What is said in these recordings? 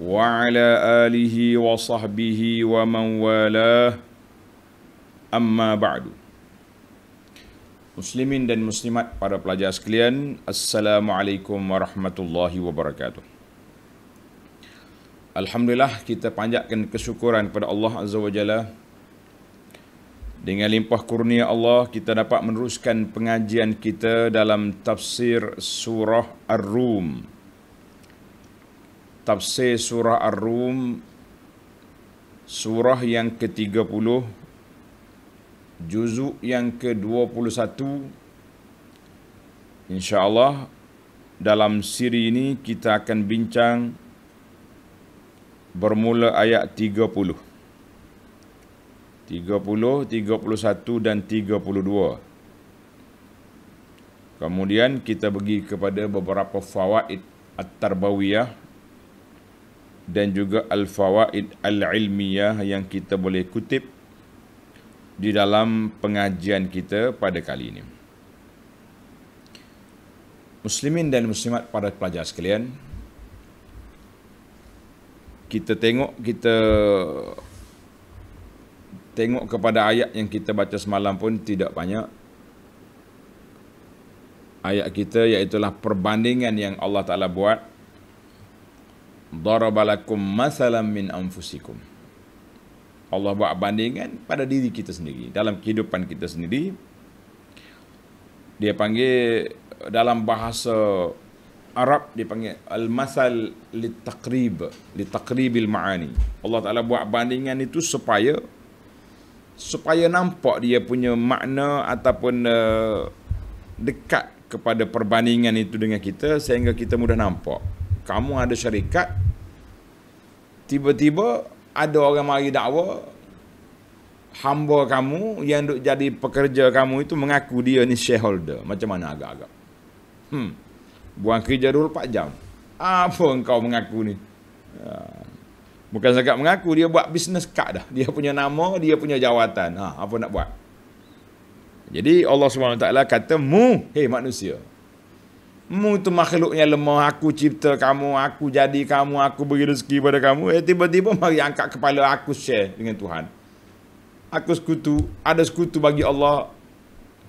وعلى آله وصحبه ومن والاه أما بعد Muslimin dan muslimat para pelajar sekalian Assalamualaikum warahmatullahi wabarakatuh Alhamdulillah kita panjatkan kesyukuran kepada Allah Azza wa Jalla Dengan limpah kurnia Allah kita dapat meneruskan pengajian kita dalam tafsir surah Ar-Rum tafsir surah Ar-Rum surah yang ke-30 juzuk yang ke-21 insya-Allah dalam siri ini kita akan bincang bermula ayat 30 30-31 dan 32 kemudian kita pergi kepada beberapa fawaid at-tarbawiyah dan juga al-fawaid al-ilmiyah yang kita boleh kutip di dalam pengajian kita pada kali ini. Muslimin dan muslimat para pelajar sekalian, kita tengok kita tengok kepada ayat yang kita baca semalam pun tidak banyak ayat kita iaitu perbandingan yang Allah Taala buat darabalakum masalam min anfusikum. Allah buat bandingan pada diri kita sendiri. Dalam kehidupan kita sendiri, dia panggil dalam bahasa Arab, dia panggil al-masal litakrib, litakribil ma'ani. Allah Ta'ala buat bandingan itu supaya supaya nampak dia punya makna ataupun uh, dekat kepada perbandingan itu dengan kita sehingga kita mudah nampak. Kamu ada syarikat, tiba-tiba ada orang mari dakwa hamba kamu yang duk jadi pekerja kamu itu mengaku dia ni shareholder macam mana agak-agak hmm buang kerja dulu 4 jam apa engkau mengaku ni ha. bukan sekat mengaku dia buat bisnes kad dah dia punya nama dia punya jawatan ha apa nak buat jadi Allah SWT kata mu hey manusia Mu itu makhluk yang lemah. Aku cipta kamu. Aku jadi kamu. Aku beri rezeki pada kamu. Eh tiba-tiba mari angkat kepala aku share dengan Tuhan. Aku sekutu. Ada sekutu bagi Allah.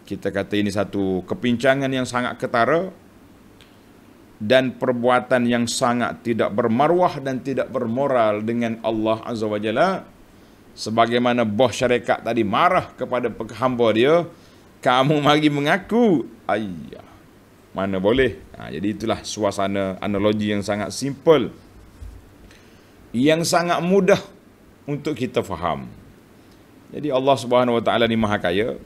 Kita kata ini satu kepincangan yang sangat ketara. Dan perbuatan yang sangat tidak bermaruah dan tidak bermoral dengan Allah Azza wa Jalla. Sebagaimana bos syarikat tadi marah kepada hamba dia. Kamu mari mengaku. Ayah mana boleh. Ha, jadi itulah suasana analogi yang sangat simple. Yang sangat mudah untuk kita faham. Jadi Allah Subhanahu Wa Taala ni maha kaya.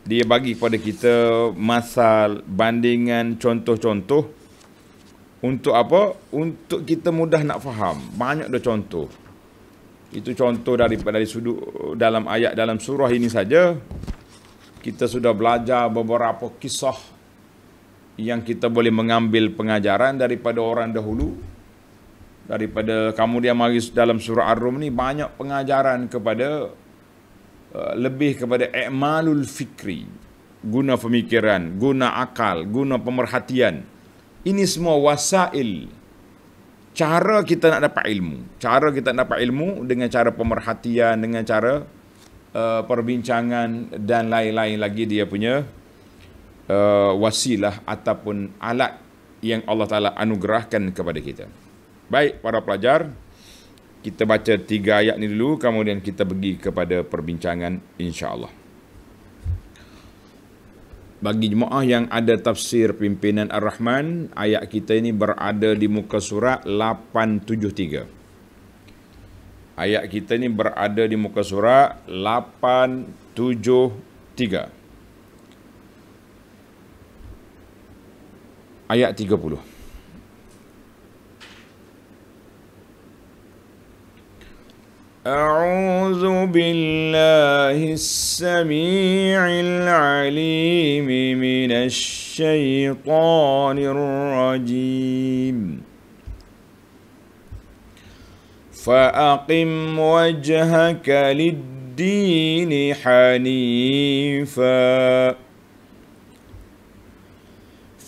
Dia bagi kepada kita masal, bandingan, contoh-contoh untuk apa? Untuk kita mudah nak faham. Banyak dah contoh. Itu contoh daripada dari sudut dalam ayat dalam surah ini saja. Kita sudah belajar beberapa kisah yang kita boleh mengambil pengajaran daripada orang dahulu daripada kamu dia mari dalam surah ar-rum ni banyak pengajaran kepada eh, lebih kepada i'malul fikri guna pemikiran guna akal guna pemerhatian ini semua wasail cara kita nak dapat ilmu cara kita nak dapat ilmu dengan cara pemerhatian dengan cara uh, perbincangan dan lain-lain lagi dia punya uh, wasilah ataupun alat yang Allah Ta'ala anugerahkan kepada kita. Baik, para pelajar, kita baca tiga ayat ni dulu, kemudian kita pergi kepada perbincangan Insya Allah. Bagi jemaah yang ada tafsir pimpinan Ar-Rahman, ayat kita ini berada di muka surat 873. Ayat kita ini berada di muka surat 873. ayat 30. أعوذ بالله السميع العليم من الشيطان الرجيم فأقم وجهك للدين حنيفاً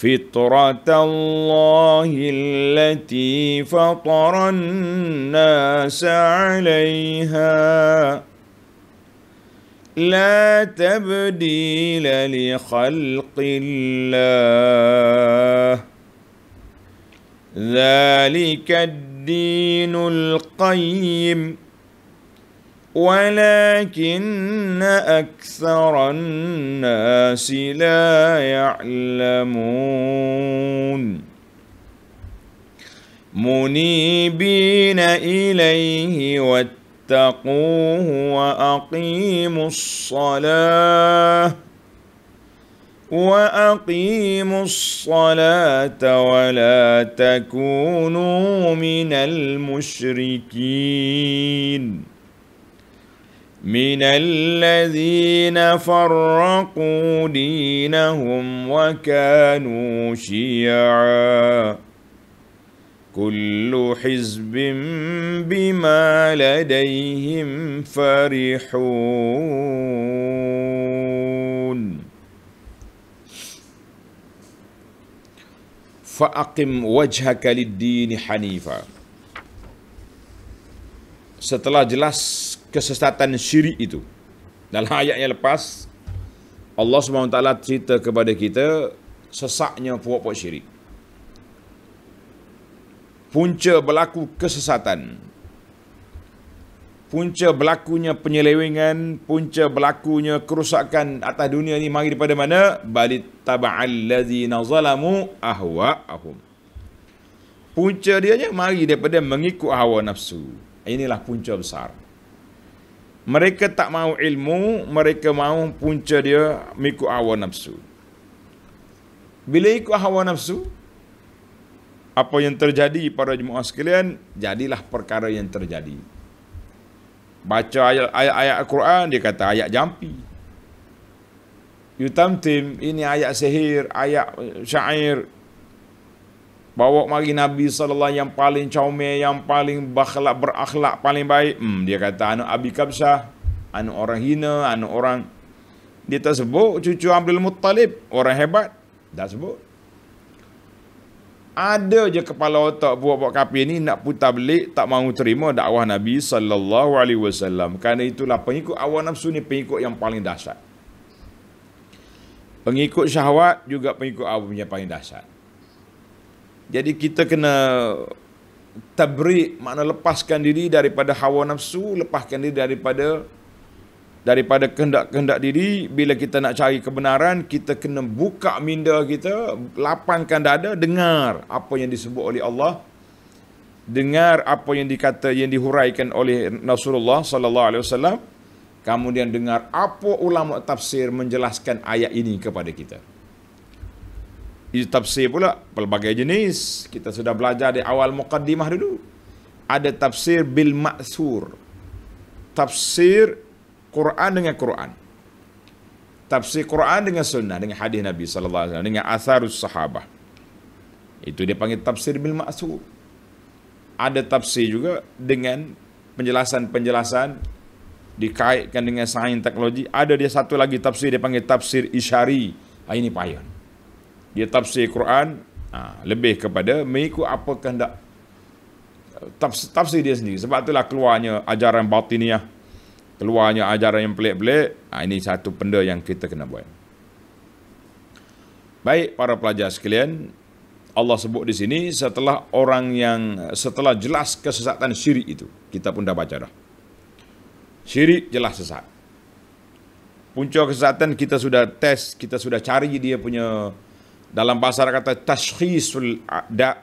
فطرة الله التي فطر الناس عليها لا تبديل لخلق الله ذلك الدين القيم ولكن أكثر الناس لا يعلمون منيبين إليه واتقوه وأقيموا الصلاة وأقيموا الصلاة ولا تكونوا من المشركين من الذين فرقوا دينهم وكانوا شيعا كل حزب بما لديهم فرحون فأقم وجهك للدين حنيفا Setelah jelas kesesatan syirik itu. Dalam ayat yang lepas, Allah SWT cerita kepada kita sesaknya puak-puak syirik. Punca berlaku kesesatan. Punca berlakunya penyelewengan, punca berlakunya kerusakan atas dunia ini mari daripada mana? Balit taba'al ladhina zalamu ahwa'ahum. Punca dianya mari daripada mengikut hawa nafsu. Inilah punca besar. Mereka tak mau ilmu, mereka mau punca dia mengikut hawa nafsu. Bila ikut hawa nafsu, apa yang terjadi pada jemaah sekalian, jadilah perkara yang terjadi. Baca ayat-ayat Al-Quran, dia kata ayat jampi. Yutam tim, ini ayat sihir, ayat syair, Bawa mari Nabi SAW yang paling caume, yang paling berakhlak, berakhlak paling baik. Hmm, dia kata, anak Abi Kabsah, anak orang hina, anak orang... Dia tak sebut cucu Abdul Muttalib, orang hebat. Tak sebut. Ada je kepala otak buat-buat kapi ni nak putar belik, tak mahu terima dakwah Nabi SAW. Kerana itulah pengikut awal nafsu ni pengikut yang paling dahsyat. Pengikut syahwat juga pengikut awal yang paling dahsyat. Jadi kita kena tabrik makna lepaskan diri daripada hawa nafsu, lepaskan diri daripada daripada kehendak-kehendak diri bila kita nak cari kebenaran kita kena buka minda kita lapangkan dada dengar apa yang disebut oleh Allah dengar apa yang dikata yang dihuraikan oleh Rasulullah sallallahu alaihi wasallam kemudian dengar apa ulama tafsir menjelaskan ayat ini kepada kita tafsir pula pelbagai jenis. Kita sudah belajar di awal mukaddimah dulu. Ada tafsir bil maksur, Tafsir Quran dengan Quran. Tafsir Quran dengan sunnah dengan hadis Nabi sallallahu alaihi wasallam dengan asarus sahabah. Itu dia panggil tafsir bil maksur. Ada tafsir juga dengan penjelasan-penjelasan dikaitkan dengan sains teknologi. Ada dia satu lagi tafsir dia panggil tafsir isyari. Ah, ini payah dia tafsir Quran ha, lebih kepada mengikut apa kehendak tafsir, tafsir dia sendiri. Sebab itulah keluarnya ajaran batiniah, keluarnya ajaran yang pelik-pelik. Ha, ini satu benda yang kita kena buat. Baik para pelajar sekalian, Allah sebut di sini setelah orang yang setelah jelas kesesatan syirik itu, kita pun dah baca dah. Syirik jelas sesat. Punca kesesatan kita sudah test, kita sudah cari dia punya dalam bahasa kata tashkhisul da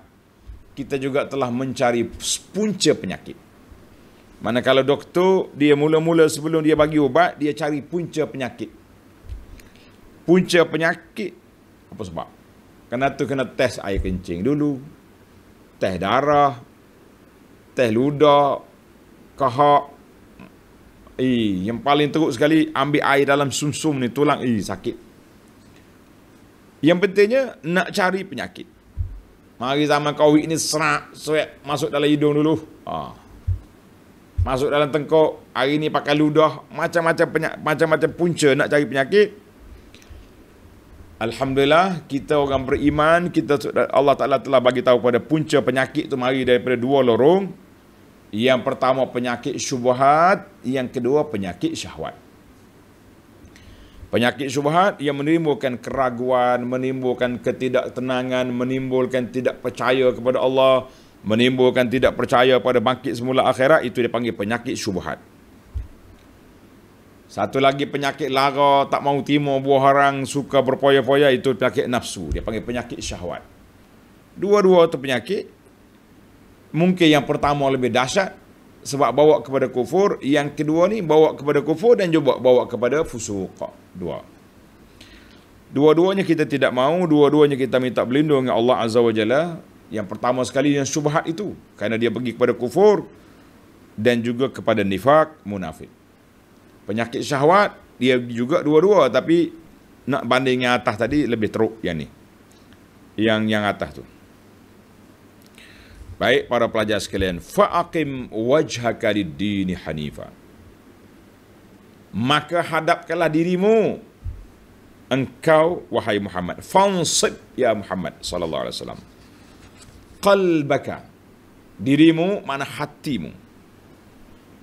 kita juga telah mencari punca penyakit. Mana kalau doktor dia mula-mula sebelum dia bagi ubat dia cari punca penyakit. Punca penyakit apa sebab? Kena tu kena test air kencing dulu. Test darah, test ludah, kahak. Eh, yang paling teruk sekali ambil air dalam sumsum ni tulang eh sakit. Yang pentingnya nak cari penyakit. Mari zaman COVID ni serak, sweat masuk dalam hidung dulu. Ha. Masuk dalam tengkuk, hari ni pakai ludah, macam-macam penyakit, macam-macam punca nak cari penyakit. Alhamdulillah kita orang beriman kita Allah Taala telah bagi tahu pada punca penyakit tu mari daripada dua lorong yang pertama penyakit syubhat yang kedua penyakit syahwat Penyakit syubhat yang menimbulkan keraguan, menimbulkan ketidaktenangan, menimbulkan tidak percaya kepada Allah, menimbulkan tidak percaya pada bangkit semula akhirat, itu dipanggil penyakit syubhat. Satu lagi penyakit lara, tak mau timur, buah harang, suka berpoya-poya, itu penyakit nafsu. Dia panggil penyakit syahwat. Dua-dua itu penyakit. Mungkin yang pertama lebih dahsyat, sebab bawa kepada kufur yang kedua ni bawa kepada kufur dan juga bawa kepada fusuq dua dua-duanya kita tidak mahu dua-duanya kita minta berlindung dengan Allah Azza wa Jalla yang pertama sekali yang syubhat itu kerana dia pergi kepada kufur dan juga kepada nifak munafik penyakit syahwat dia juga dua-dua tapi nak banding yang atas tadi lebih teruk yang ni yang yang atas tu Baik para pelajar sekalian, fa'aqim wajhaka lid-dini hanifa. Maka hadapkanlah dirimu engkau wahai Muhammad, fansib ya Muhammad sallallahu alaihi wasallam. Qalbaka dirimu mana hatimu.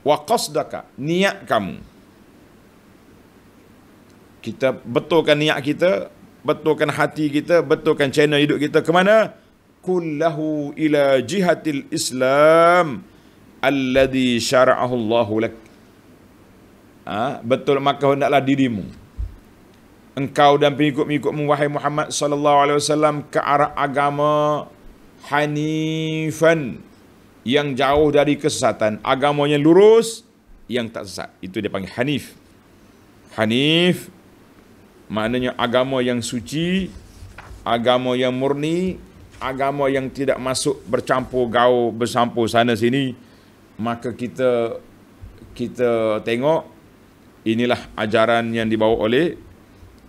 Wa qasdaka niat kamu. Kita betulkan niat kita, betulkan hati kita, betulkan channel hidup kita ke mana? كله ila جهة Islam الذي شرعه الله لك ah, betul maka hendaklah dirimu engkau dan pengikut-pengikutmu wahai Muhammad sallallahu alaihi wasallam ke arah agama hanifan yang jauh dari kesesatan agamanya lurus yang tak sesat itu dia panggil hanif hanif maknanya agama yang suci agama yang murni agama yang tidak masuk bercampur gaul bersampur sana sini maka kita kita tengok inilah ajaran yang dibawa oleh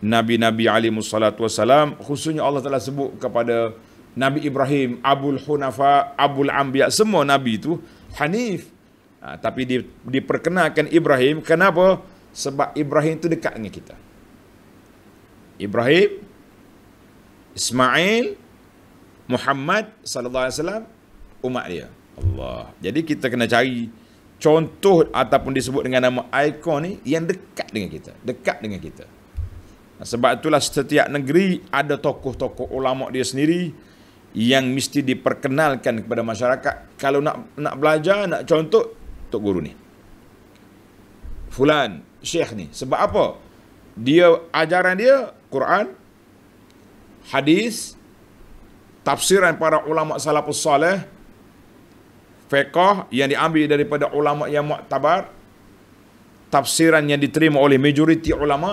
nabi-nabi ali musallatu wasallam khususnya Allah telah sebut kepada Nabi Ibrahim, Abul Hunafa, Abul Ambiya, semua Nabi itu Hanif. Ha, tapi di, diperkenalkan Ibrahim, kenapa? Sebab Ibrahim itu dekat dengan kita. Ibrahim, Ismail, Muhammad sallallahu alaihi wasallam umat dia. Allah. Jadi kita kena cari contoh ataupun disebut dengan nama ikon ni yang dekat dengan kita, dekat dengan kita. Sebab itulah setiap negeri ada tokoh-tokoh ulama dia sendiri yang mesti diperkenalkan kepada masyarakat kalau nak nak belajar, nak contoh tok guru ni. Fulan, syekh ni. Sebab apa? Dia ajaran dia Quran, hadis, tafsiran para ulama salafus salih fiqh yang diambil daripada ulama yang muktabar tafsiran yang diterima oleh majoriti ulama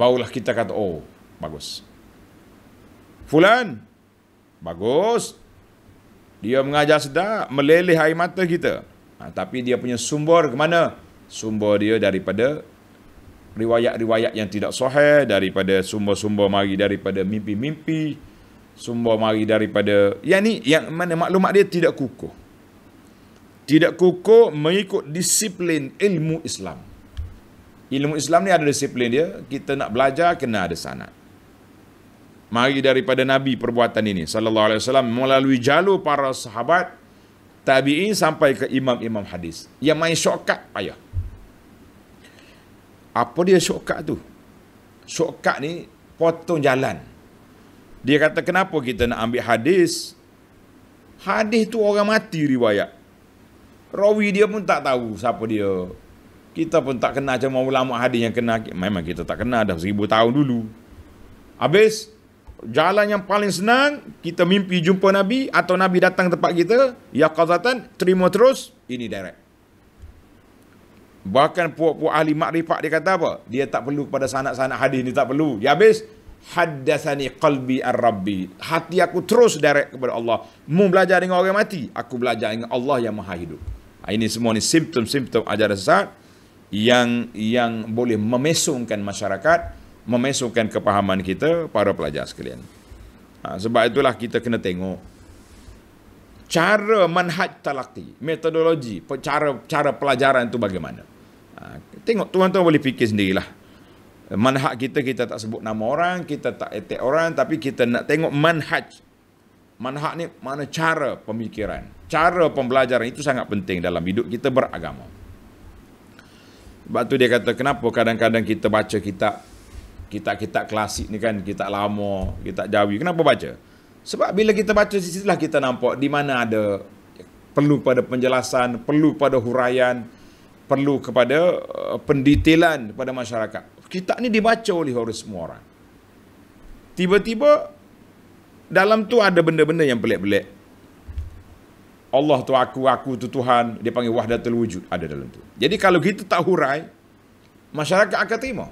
barulah kita kata oh bagus fulan bagus dia mengajar sedap meleleh air mata kita ha, tapi dia punya sumber ke mana sumber dia daripada riwayat-riwayat yang tidak sahih daripada sumber-sumber mari daripada mimpi-mimpi sumber mari daripada yang ni yang mana maklumat dia tidak kukuh. Tidak kukuh mengikut disiplin ilmu Islam. Ilmu Islam ni ada disiplin dia, kita nak belajar kena ada sana. Mari daripada Nabi perbuatan ini sallallahu alaihi wasallam melalui jalur para sahabat tabi'in sampai ke imam-imam hadis. Yang main syokat payah. Apa dia syokat tu? Syokat ni potong jalan. Dia kata kenapa kita nak ambil hadis? Hadis tu orang mati riwayat. Rawi dia pun tak tahu siapa dia. Kita pun tak kenal macam ulama hadis yang kena, Memang kita tak kenal dah seribu tahun dulu. Habis, jalan yang paling senang, kita mimpi jumpa Nabi atau Nabi datang tempat kita, ya qazatan, terima terus, ini direct. Bahkan puak-puak ahli makrifat dia kata apa? Dia tak perlu pada sanak-sanak hadis ni tak perlu. Dia ya habis, haddathani qalbi ar-rabbi hati aku terus direct kepada Allah mu belajar dengan orang mati aku belajar dengan Allah yang maha hidup ha, ini semua ni simptom-simptom ajaran sesat yang yang boleh memesungkan masyarakat memesungkan kepahaman kita para pelajar sekalian ha, sebab itulah kita kena tengok cara manhaj talaqi metodologi cara cara pelajaran itu bagaimana ha, tengok tuan-tuan boleh fikir sendirilah manhaj kita kita tak sebut nama orang, kita tak etek orang tapi kita nak tengok manhaj. Manhaj ni mana cara pemikiran, cara pembelajaran itu sangat penting dalam hidup kita beragama. Sebab tu dia kata kenapa kadang-kadang kita baca kitab kitab-kitab klasik ni kan kitab lama, kitab jawi. Kenapa baca? Sebab bila kita baca di situlah kita nampak di mana ada perlu pada penjelasan, perlu pada huraian, perlu kepada uh, pendetailan kepada masyarakat kitab ni dibaca oleh orang semua orang. Tiba-tiba dalam tu ada benda-benda yang pelik-pelik. Allah tu aku, aku tu Tuhan, dia panggil wahdatul wujud ada dalam tu. Jadi kalau kita tak hurai, masyarakat akan terima.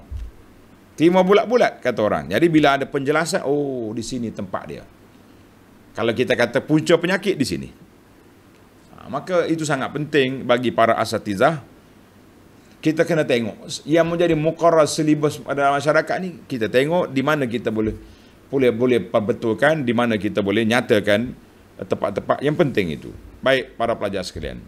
Terima bulat-bulat kata orang. Jadi bila ada penjelasan, oh di sini tempat dia. Kalau kita kata punca penyakit di sini. Ha, maka itu sangat penting bagi para asatizah kita kena tengok yang menjadi mukarrar silibus pada masyarakat ni kita tengok di mana kita boleh boleh boleh perbetulkan di mana kita boleh nyatakan tempat-tempat yang penting itu baik para pelajar sekalian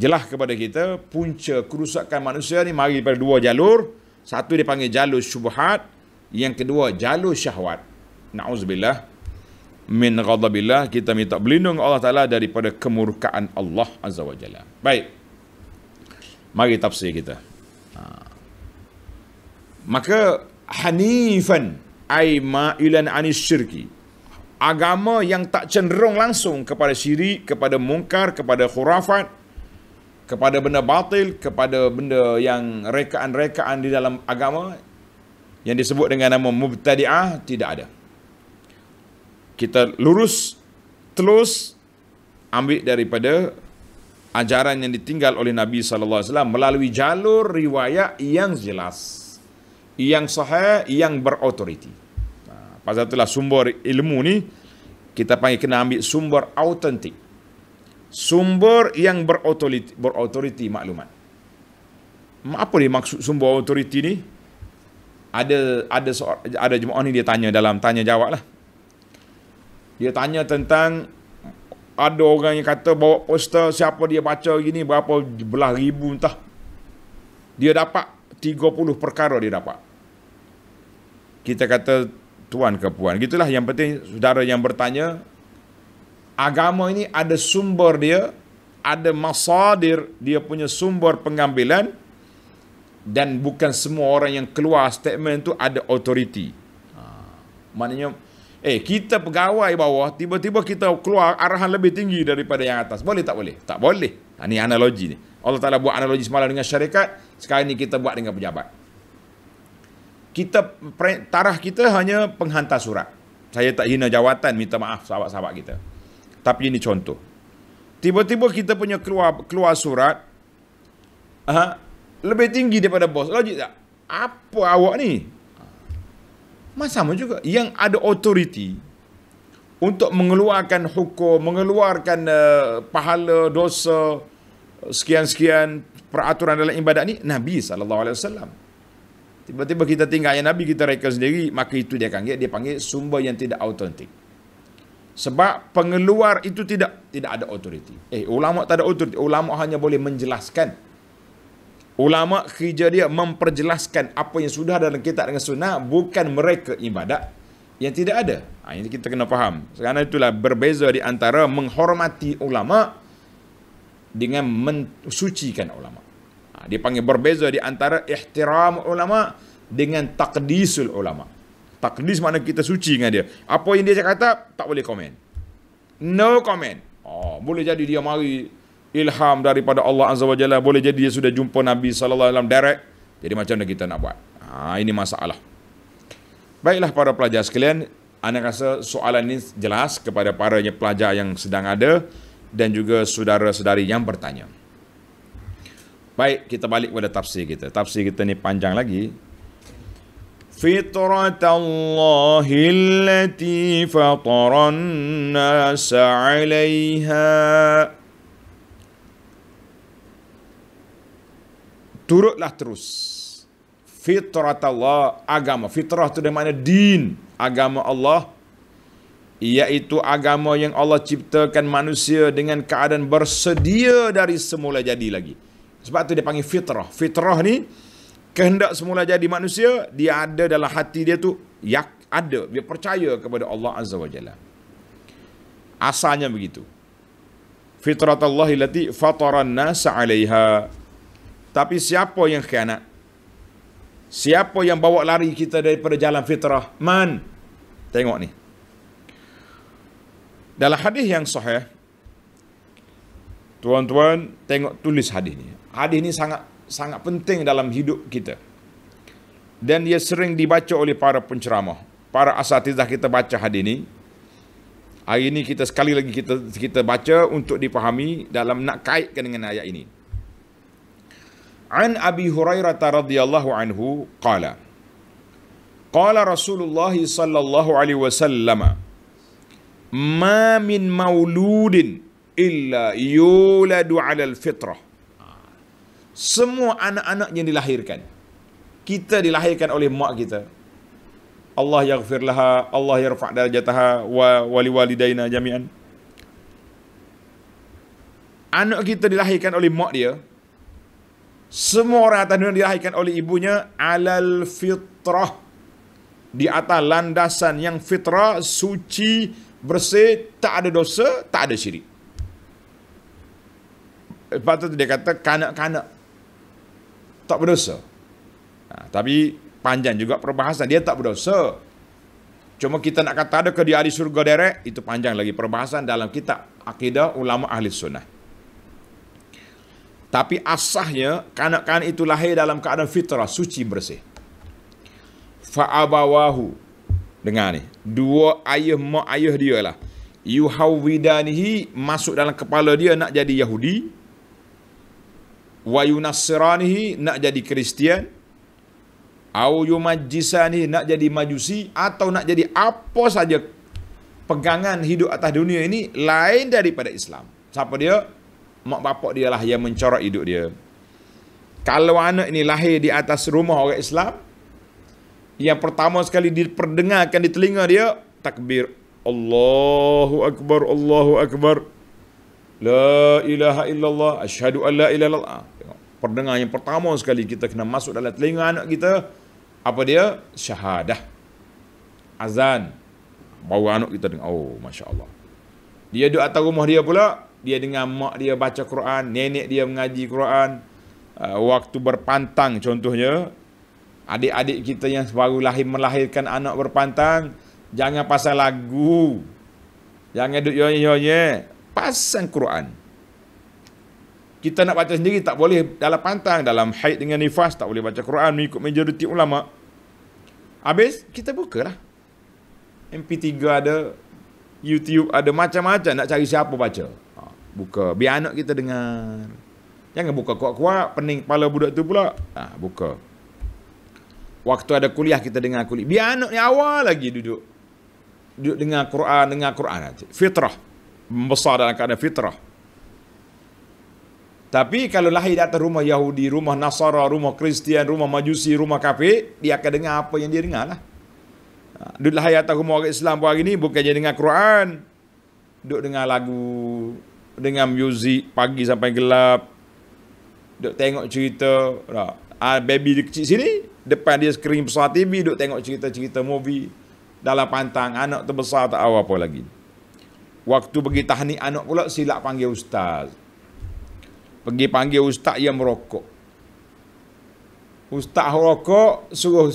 jelah kepada kita punca kerusakan manusia ni mari pada dua jalur satu dipanggil jalur syubhat yang kedua jalur syahwat Nauzubillah min ghadabillah kita minta berlindung Allah taala daripada kemurkaan Allah azza wajalla baik mari tafsir kita. Ha. Maka hanifan ai ma'ilan anis syirki. Agama yang tak cenderung langsung kepada syirik, kepada mungkar, kepada khurafat, kepada benda batil, kepada benda yang rekaan-rekaan di dalam agama yang disebut dengan nama mubtadi'ah tidak ada. Kita lurus, terus ambil daripada ajaran yang ditinggal oleh Nabi SAW melalui jalur riwayat yang jelas. Yang sah, yang berautoriti. Nah, ha, pasal itulah sumber ilmu ni, kita panggil kena ambil sumber autentik. Sumber yang berautoriti, berautoriti maklumat. Apa dia maksud sumber autoriti ni? Ada ada ada jemaah ni dia tanya dalam tanya jawab lah. Dia tanya tentang ada orang yang kata bawa poster siapa dia baca gini berapa belah ribu entah. Dia dapat 30 perkara dia dapat. Kita kata tuan ke puan. Gitulah yang penting saudara yang bertanya agama ini ada sumber dia, ada masadir dia punya sumber pengambilan dan bukan semua orang yang keluar statement tu ada authority. Ha. Maknanya Eh, kita pegawai bawah, tiba-tiba kita keluar arahan lebih tinggi daripada yang atas. Boleh tak boleh? Tak boleh. Ha, ini analogi ni. Allah Ta'ala buat analogi semalam dengan syarikat, sekarang ni kita buat dengan pejabat. Kita, tarah kita hanya penghantar surat. Saya tak hina jawatan, minta maaf sahabat-sahabat kita. Tapi ini contoh. Tiba-tiba kita punya keluar keluar surat, ha, lebih tinggi daripada bos. Logik tak? Apa awak ni? Mas sama juga yang ada authority untuk mengeluarkan hukum, mengeluarkan uh, pahala, dosa, sekian-sekian peraturan dalam ibadat ni Nabi sallallahu alaihi wasallam. Tiba-tiba kita tinggal yang Nabi kita reka sendiri, maka itu dia panggil dia panggil sumber yang tidak autentik. Sebab pengeluar itu tidak tidak ada authority. Eh ulama tak ada authority. Ulama hanya boleh menjelaskan Ulama Khijar dia memperjelaskan apa yang sudah dalam kitab dengan sunnah bukan mereka ibadat yang tidak ada. Ha, ini kita kena faham. Sekarang itulah berbeza di antara menghormati ulama dengan mensucikan ulama. Ha, dia panggil berbeza di antara ihtiram ulama dengan takdisul ulama. Takdis mana kita suci dengan dia. Apa yang dia cakap tak boleh komen. No comment. Oh, boleh jadi dia mari ilham daripada Allah Azza wa Jalla boleh jadi dia sudah jumpa Nabi sallallahu alaihi wasallam direct jadi macam mana kita nak buat ha ini masalah baiklah para pelajar sekalian anda rasa soalan ini jelas kepada para pelajar yang sedang ada dan juga saudara-saudari yang bertanya baik kita balik kepada tafsir kita tafsir kita ni panjang lagi فطرة الله التي فطر الناس عليها turutlah terus fitrah Allah agama fitrah tu dari mana din agama Allah iaitu agama yang Allah ciptakan manusia dengan keadaan bersedia dari semula jadi lagi sebab tu dia panggil fitrah fitrah ni kehendak semula jadi manusia dia ada dalam hati dia tu ya ada dia percaya kepada Allah azza wajalla asalnya begitu fitratullah allati fatarannasa 'alaiha tapi siapa yang khianat? Siapa yang bawa lari kita daripada jalan fitrah? Man. Tengok ni. Dalam hadis yang sahih Tuan-tuan tengok tulis hadis ni. Hadis ni sangat sangat penting dalam hidup kita. Dan dia sering dibaca oleh para penceramah. Para asatidah kita baca hadis ni. Hari ini kita sekali lagi kita kita baca untuk dipahami dalam nak kaitkan dengan ayat ini. An Abi Hurairah radhiyallahu anhu qala Qala Rasulullah sallallahu alaihi wasallam Ma min mauludin illa yuladu ala al-fitrah Semua anak-anak yang dilahirkan kita dilahirkan oleh mak kita Allah yaghfir laha Allah yarfa' darajataha wa wali walidaina jami'an Anak kita dilahirkan oleh mak dia semua orang atas dunia dilahirkan oleh ibunya alal fitrah di atas landasan yang fitrah suci bersih tak ada dosa tak ada syirik lepas tu dia kata kanak-kanak tak berdosa ha, tapi panjang juga perbahasan dia tak berdosa cuma kita nak kata ada ke di surga derek itu panjang lagi perbahasan dalam kitab akidah ulama ahli sunnah tapi asahnya kanak-kanak itu lahir dalam keadaan fitrah suci bersih. Fa'abawahu. Dengar ni. Dua ayah mak ayah dia lah. Yuhawidanihi masuk dalam kepala dia nak jadi Yahudi. Wa yunassiranihi nak jadi Kristian. Au yumajisanihi nak jadi Majusi. Atau nak jadi apa saja pegangan hidup atas dunia ini lain daripada Islam. Siapa dia? mak bapak dia lah yang mencorak hidup dia. Kalau anak ini lahir di atas rumah orang Islam, yang pertama sekali diperdengarkan di telinga dia, takbir. Allahu Akbar, Allahu Akbar. La ilaha illallah, ashadu an la ilaha illallah. Ah, Perdengar yang pertama sekali kita kena masuk dalam telinga anak kita, apa dia? Syahadah. Azan. Bawa anak kita dengar, oh Masya Allah. Dia duduk atas rumah dia pula, dia dengan mak dia baca Quran, nenek dia mengaji Quran, uh, waktu berpantang contohnya, adik-adik kita yang baru lahir melahirkan anak berpantang, jangan pasang lagu, jangan duduk yoye-yoye, pasang Quran. Kita nak baca sendiri tak boleh dalam pantang, dalam haid dengan nifas tak boleh baca Quran mengikut majoriti ulama. Habis kita bukalah. MP3 ada, YouTube ada macam-macam nak cari siapa baca. Buka. Biar anak kita dengar. Jangan buka kuat-kuat. Pening kepala budak tu pula. Ha, buka. Waktu ada kuliah kita dengar kuliah. Biar anak ni awal lagi duduk. Duduk dengar Quran. Dengar Quran. Fitrah. Membesar dalam keadaan fitrah. Tapi kalau lahir di rumah Yahudi, rumah Nasara, rumah Kristian, rumah Majusi, rumah Kafir, dia akan dengar apa yang dia dengar lah. Ah, duduk lahir di atas rumah Islam pun hari ni, bukan dia dengar Quran. Duduk dengar lagu dengan muzik pagi sampai gelap duk tengok cerita tak ah baby dia kecil sini depan dia skrin besar TV duk tengok cerita-cerita movie dalam pantang anak terbesar tak tahu apa lagi waktu pergi tahni anak pula silap panggil ustaz pergi panggil ustaz yang merokok ustaz merokok, suruh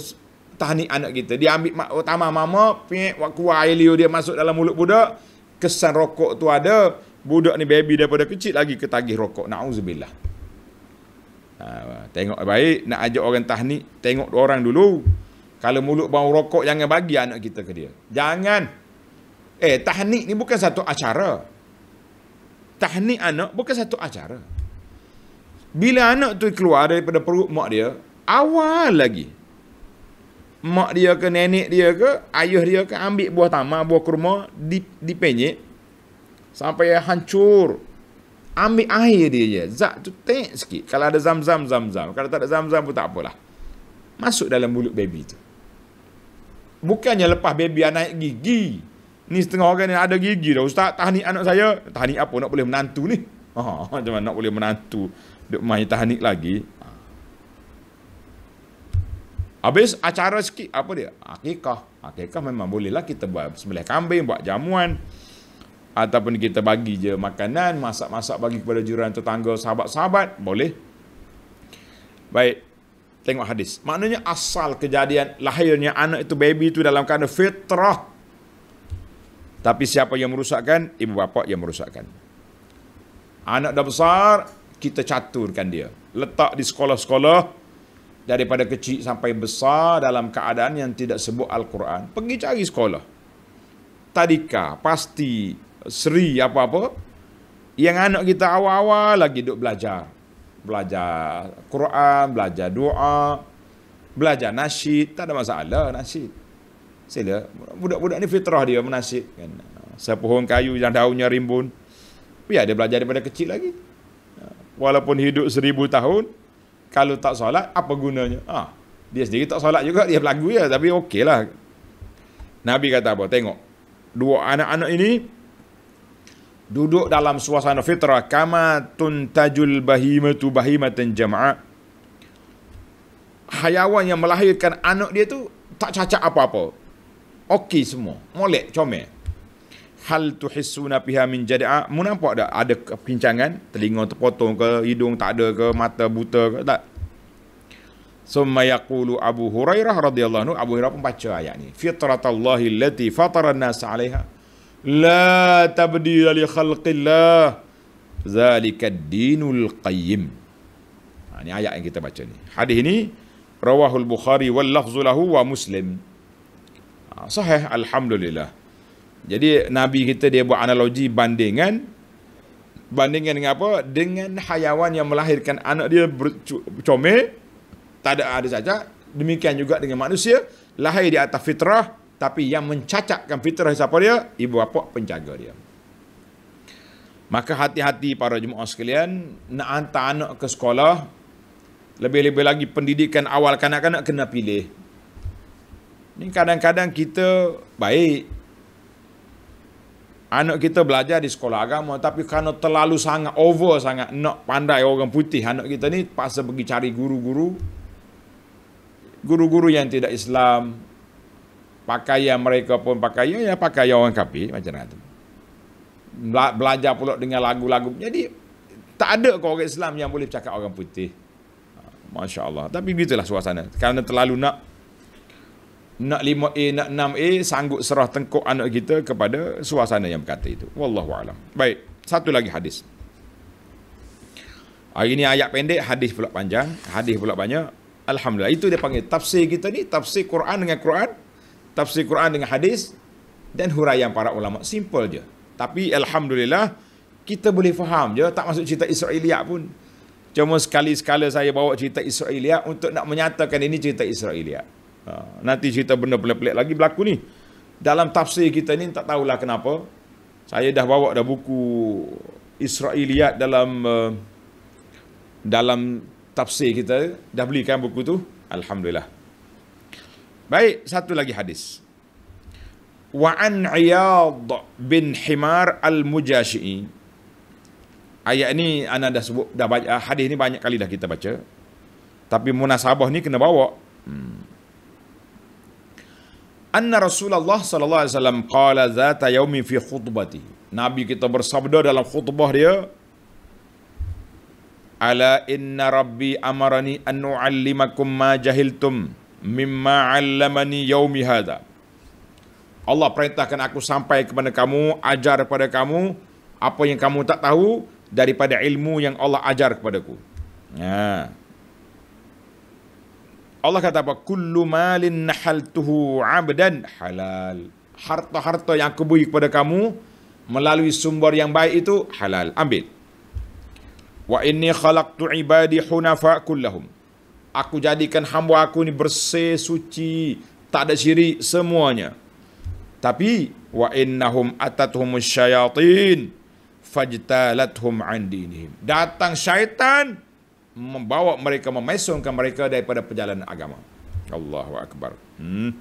tahni anak kita dia ambil mak utama oh, mama pi waktu air dia masuk dalam mulut budak kesan rokok tu ada Budak ni baby daripada kecil lagi ketagih rokok. Na'udzubillah. Ha, tengok baik. Nak ajak orang tahnik. Tengok orang dulu. Kalau mulut bau rokok jangan bagi anak kita ke dia. Jangan. Eh tahnik ni bukan satu acara. Tahnik anak bukan satu acara. Bila anak tu keluar daripada perut mak dia. Awal lagi. Mak dia ke nenek dia ke. Ayah dia ke ambil buah tamar. Buah kurma. Dipenyek. Di sampai hancur. Ambil air dia je. Zat tu tek sikit. Kalau ada zam-zam, zam-zam. Kalau tak ada zam-zam pun tak apalah. Masuk dalam mulut baby tu. Bukannya lepas baby anak naik gigi. Ni setengah orang ni ada gigi dah. Ustaz, tahnik anak saya. Tahnik apa? Nak boleh menantu ni? Oh, macam mana nak boleh menantu? Duk main tahnik lagi. Ha. Habis acara sikit, apa dia? Akikah. Akikah memang bolehlah kita buat sembelih kambing, buat jamuan ataupun kita bagi je makanan, masak-masak bagi kepada jiran tetangga, sahabat-sahabat, boleh. Baik. Tengok hadis. Maknanya asal kejadian lahirnya anak itu baby itu dalam keadaan fitrah. Tapi siapa yang merusakkan? Ibu bapa yang merusakkan. Anak dah besar, kita caturkan dia. Letak di sekolah-sekolah daripada kecil sampai besar dalam keadaan yang tidak sebut Al-Quran. Pergi cari sekolah. Tadika, pasti Sri apa-apa yang anak kita awal-awal lagi duk belajar belajar Quran belajar doa belajar nasyid tak ada masalah nasyid sila budak-budak ni fitrah dia menasyid kan sepohon kayu yang daunnya rimbun biar dia belajar daripada kecil lagi walaupun hidup seribu tahun kalau tak solat apa gunanya ah dia sendiri tak solat juga dia belagu ya tapi okeylah Nabi kata apa? Tengok. Dua anak-anak ini duduk dalam suasana fitrah kama tuntajul bahimatu bahimatan jama'a hayawan yang melahirkan anak dia tu tak cacat apa-apa okey semua molek comel hal tuhissuna biha min jadi'a mu nampak tak ada kepincangan telinga terpotong ke hidung tak ada ke mata buta ke tak summa yaqulu abu hurairah radhiyallahu anhu abu hurairah pun baca ayat ni fitratallahi allati fatara an-nas 'alaiha لا تبديل لخلق الله ذلك الدين القيم يعني ha, آية yang kita baca ni hadis ini رواه البخاري واللفظ له Muslim. صحيح الحمد لله jadi nabi kita dia buat analogi bandingan bandingan dengan apa dengan hayawan yang melahirkan anak dia comel tak ada ada saja demikian juga dengan manusia lahir di atas fitrah tapi yang mencacatkan fitrah siapa dia? Ibu bapa penjaga dia. Maka hati-hati para jemaah sekalian, nak hantar anak ke sekolah, lebih-lebih lagi pendidikan awal kanak-kanak kena pilih. Ini kadang-kadang kita baik. Anak kita belajar di sekolah agama tapi kerana terlalu sangat over sangat nak pandai orang putih anak kita ni paksa pergi cari guru-guru guru-guru yang tidak Islam, pakaian mereka pun pakaian yang ya, pakaian orang kafir macam mana tu belajar pula dengan lagu-lagu jadi tak ada kau orang Islam yang boleh cakap orang putih ha, Masya Allah tapi begitulah suasana kerana terlalu nak nak 5A nak 6A sanggup serah tengkuk anak kita kepada suasana yang berkata itu Wallahu alam. baik satu lagi hadis hari ini ayat pendek hadis pula panjang hadis pula banyak Alhamdulillah itu dia panggil tafsir kita ni tafsir Quran dengan Quran tafsir Quran dengan hadis dan huraian para ulama simple je tapi alhamdulillah kita boleh faham je tak masuk cerita Israiliyat pun cuma sekali sekala saya bawa cerita Israiliyat untuk nak menyatakan ini cerita Israiliyat ha, nanti cerita benda pelik-pelik lagi berlaku ni dalam tafsir kita ni tak tahulah kenapa saya dah bawa dah buku Israiliyat dalam uh, dalam tafsir kita dah belikan buku tu alhamdulillah Baik, satu lagi hadis. Wa an Iyad bin Himar al-Mujashi'i. Ayat ini anda dah sebut, dah baca, ah, hadis ini banyak kali dah kita baca. Tapi munasabah ni kena bawa. Hmm. Anna Rasulullah sallallahu alaihi wasallam qala zata yaumin fi khutbati. Nabi kita bersabda dalam khutbah dia Ala inna rabbi amarani an u'allimakum ma jahiltum mimma 'allamani yaumi hadha. Allah perintahkan aku sampai kepada kamu, ajar kepada kamu apa yang kamu tak tahu daripada ilmu yang Allah ajar kepadaku. Ya. Allah kata apa? Kullu malin nahaltuhu 'abdan halal. Harta-harta yang aku beri kepada kamu melalui sumber yang baik itu halal. Ambil. Wa inni khalaqtu 'ibadi hunafa kullahum. Aku jadikan hamba aku ni bersih, suci, tak ada syirik semuanya. Tapi wa innahum atatuhum syayatin fajtalathum an dinihim. Datang syaitan membawa mereka memesongkan mereka daripada perjalanan agama. Allahu akbar. Hmm.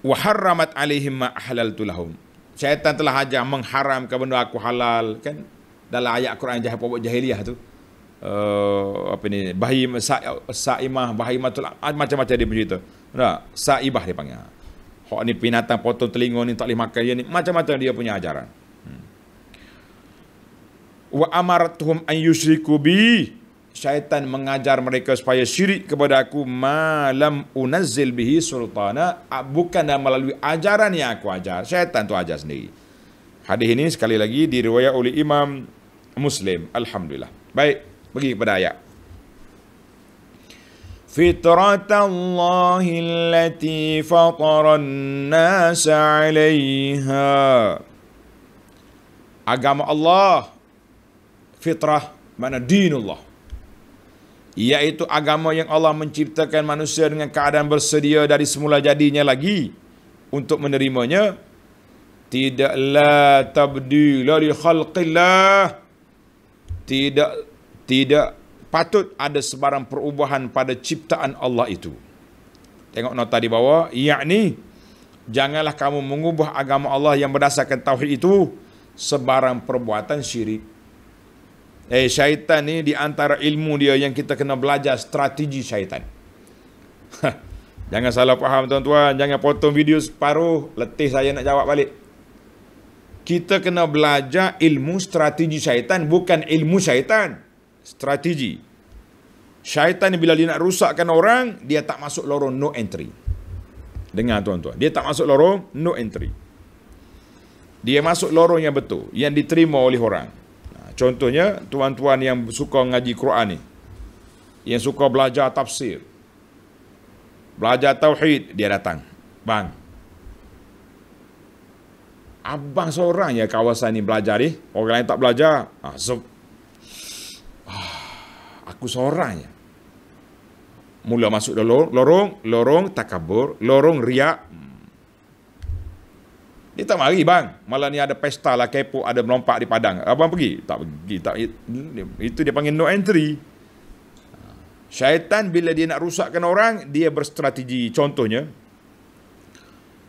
Wa harramat alaihim ma ahlaltu lahum. Syaitan telah ajar mengharamkan benda aku halal kan? Dalam ayat Quran jahil pokok jahiliyah tu. Eh, apa ni bahim saimah sa bahim tu lah. ah, macam-macam dia bercerita nak saibah dia panggil hok ni binatang potong telinga ni tak boleh makan dia ni macam-macam dia punya ajaran hmm. wa amartuhum an yushriku bi syaitan mengajar mereka supaya syirik kepada aku malam unazzil bihi sultana ah, bukan dan melalui ajaran yang aku ajar syaitan tu ajar sendiri hadis ini sekali lagi diriwayat oleh imam muslim alhamdulillah baik pergi kepada ayat فطره Allah التي فطر الناس عليها agama Allah fitrah mana din Allah iaitu agama yang Allah menciptakan manusia dengan keadaan bersedia dari semula jadinya lagi untuk menerimanya tidaklah tabdila li khalqillah tidak tidak patut ada sebarang perubahan pada ciptaan Allah itu. Tengok nota di bawah, yakni janganlah kamu mengubah agama Allah yang berdasarkan tauhid itu sebarang perbuatan syirik. Eh syaitan ni di antara ilmu dia yang kita kena belajar strategi syaitan. jangan salah faham tuan-tuan, jangan potong video separuh, letih saya nak jawab balik. Kita kena belajar ilmu strategi syaitan bukan ilmu syaitan strategi. Syaitan ni bila dia nak rusakkan orang, dia tak masuk lorong no entry. Dengar tuan-tuan. Dia tak masuk lorong no entry. Dia masuk lorong yang betul, yang diterima oleh orang. Contohnya, tuan-tuan yang suka ngaji Quran ni, yang suka belajar tafsir, belajar tauhid, dia datang. Bang, abang seorang ya kawasan ni belajar ni, orang lain tak belajar, ah, aku seorangnya. Mula masuk lorong, lorong, lorong takabur, lorong riak. Hmm. Dia tak mari bang. Malah ni ada pesta lah kepo, ada melompat di padang. Abang pergi? Tak pergi. Tak, itu dia panggil no entry. Syaitan bila dia nak rusakkan orang, dia berstrategi. Contohnya,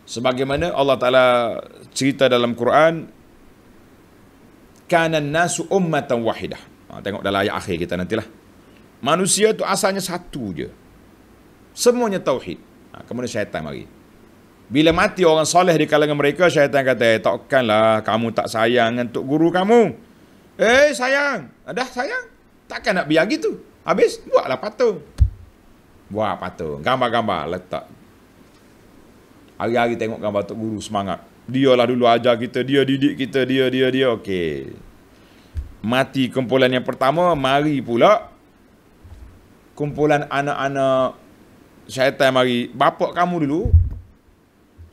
sebagaimana Allah Ta'ala cerita dalam Quran, kanan nasu ummatan wahidah. Ha, tengok dalam ayat akhir kita nantilah. Manusia tu asalnya satu je. Semuanya tauhid. Ha, kemudian syaitan mari. Bila mati orang soleh di kalangan mereka, syaitan kata, eh, takkanlah kamu tak sayang dengan Tok Guru kamu. Eh, sayang. Ah, dah sayang. Takkan nak biar gitu. Habis, buatlah patung. Buat patung. Gambar-gambar, letak. Hari-hari tengok gambar Tok Guru, semangat. Dia lah dulu ajar kita, dia didik kita, dia, dia, dia. Okey. Mati kumpulan yang pertama, mari pula kumpulan anak-anak syaitan mari bapak kamu dulu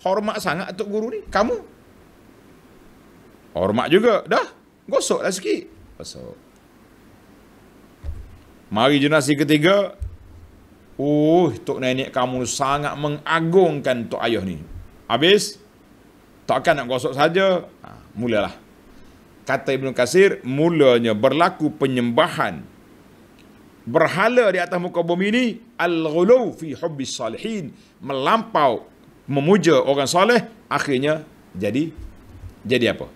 hormat sangat atuk guru ni kamu hormat juga dah gosoklah sikit gosok mari generasi ketiga Oh, Tok Nenek kamu sangat mengagungkan Tok Ayah ni. Habis, takkan nak gosok saja. Ha, mulalah. Kata Ibn Kasir, mulanya berlaku penyembahan berhala di atas muka bumi ini al-ghulu fi hubbi salihin melampau memuja orang soleh akhirnya jadi jadi apa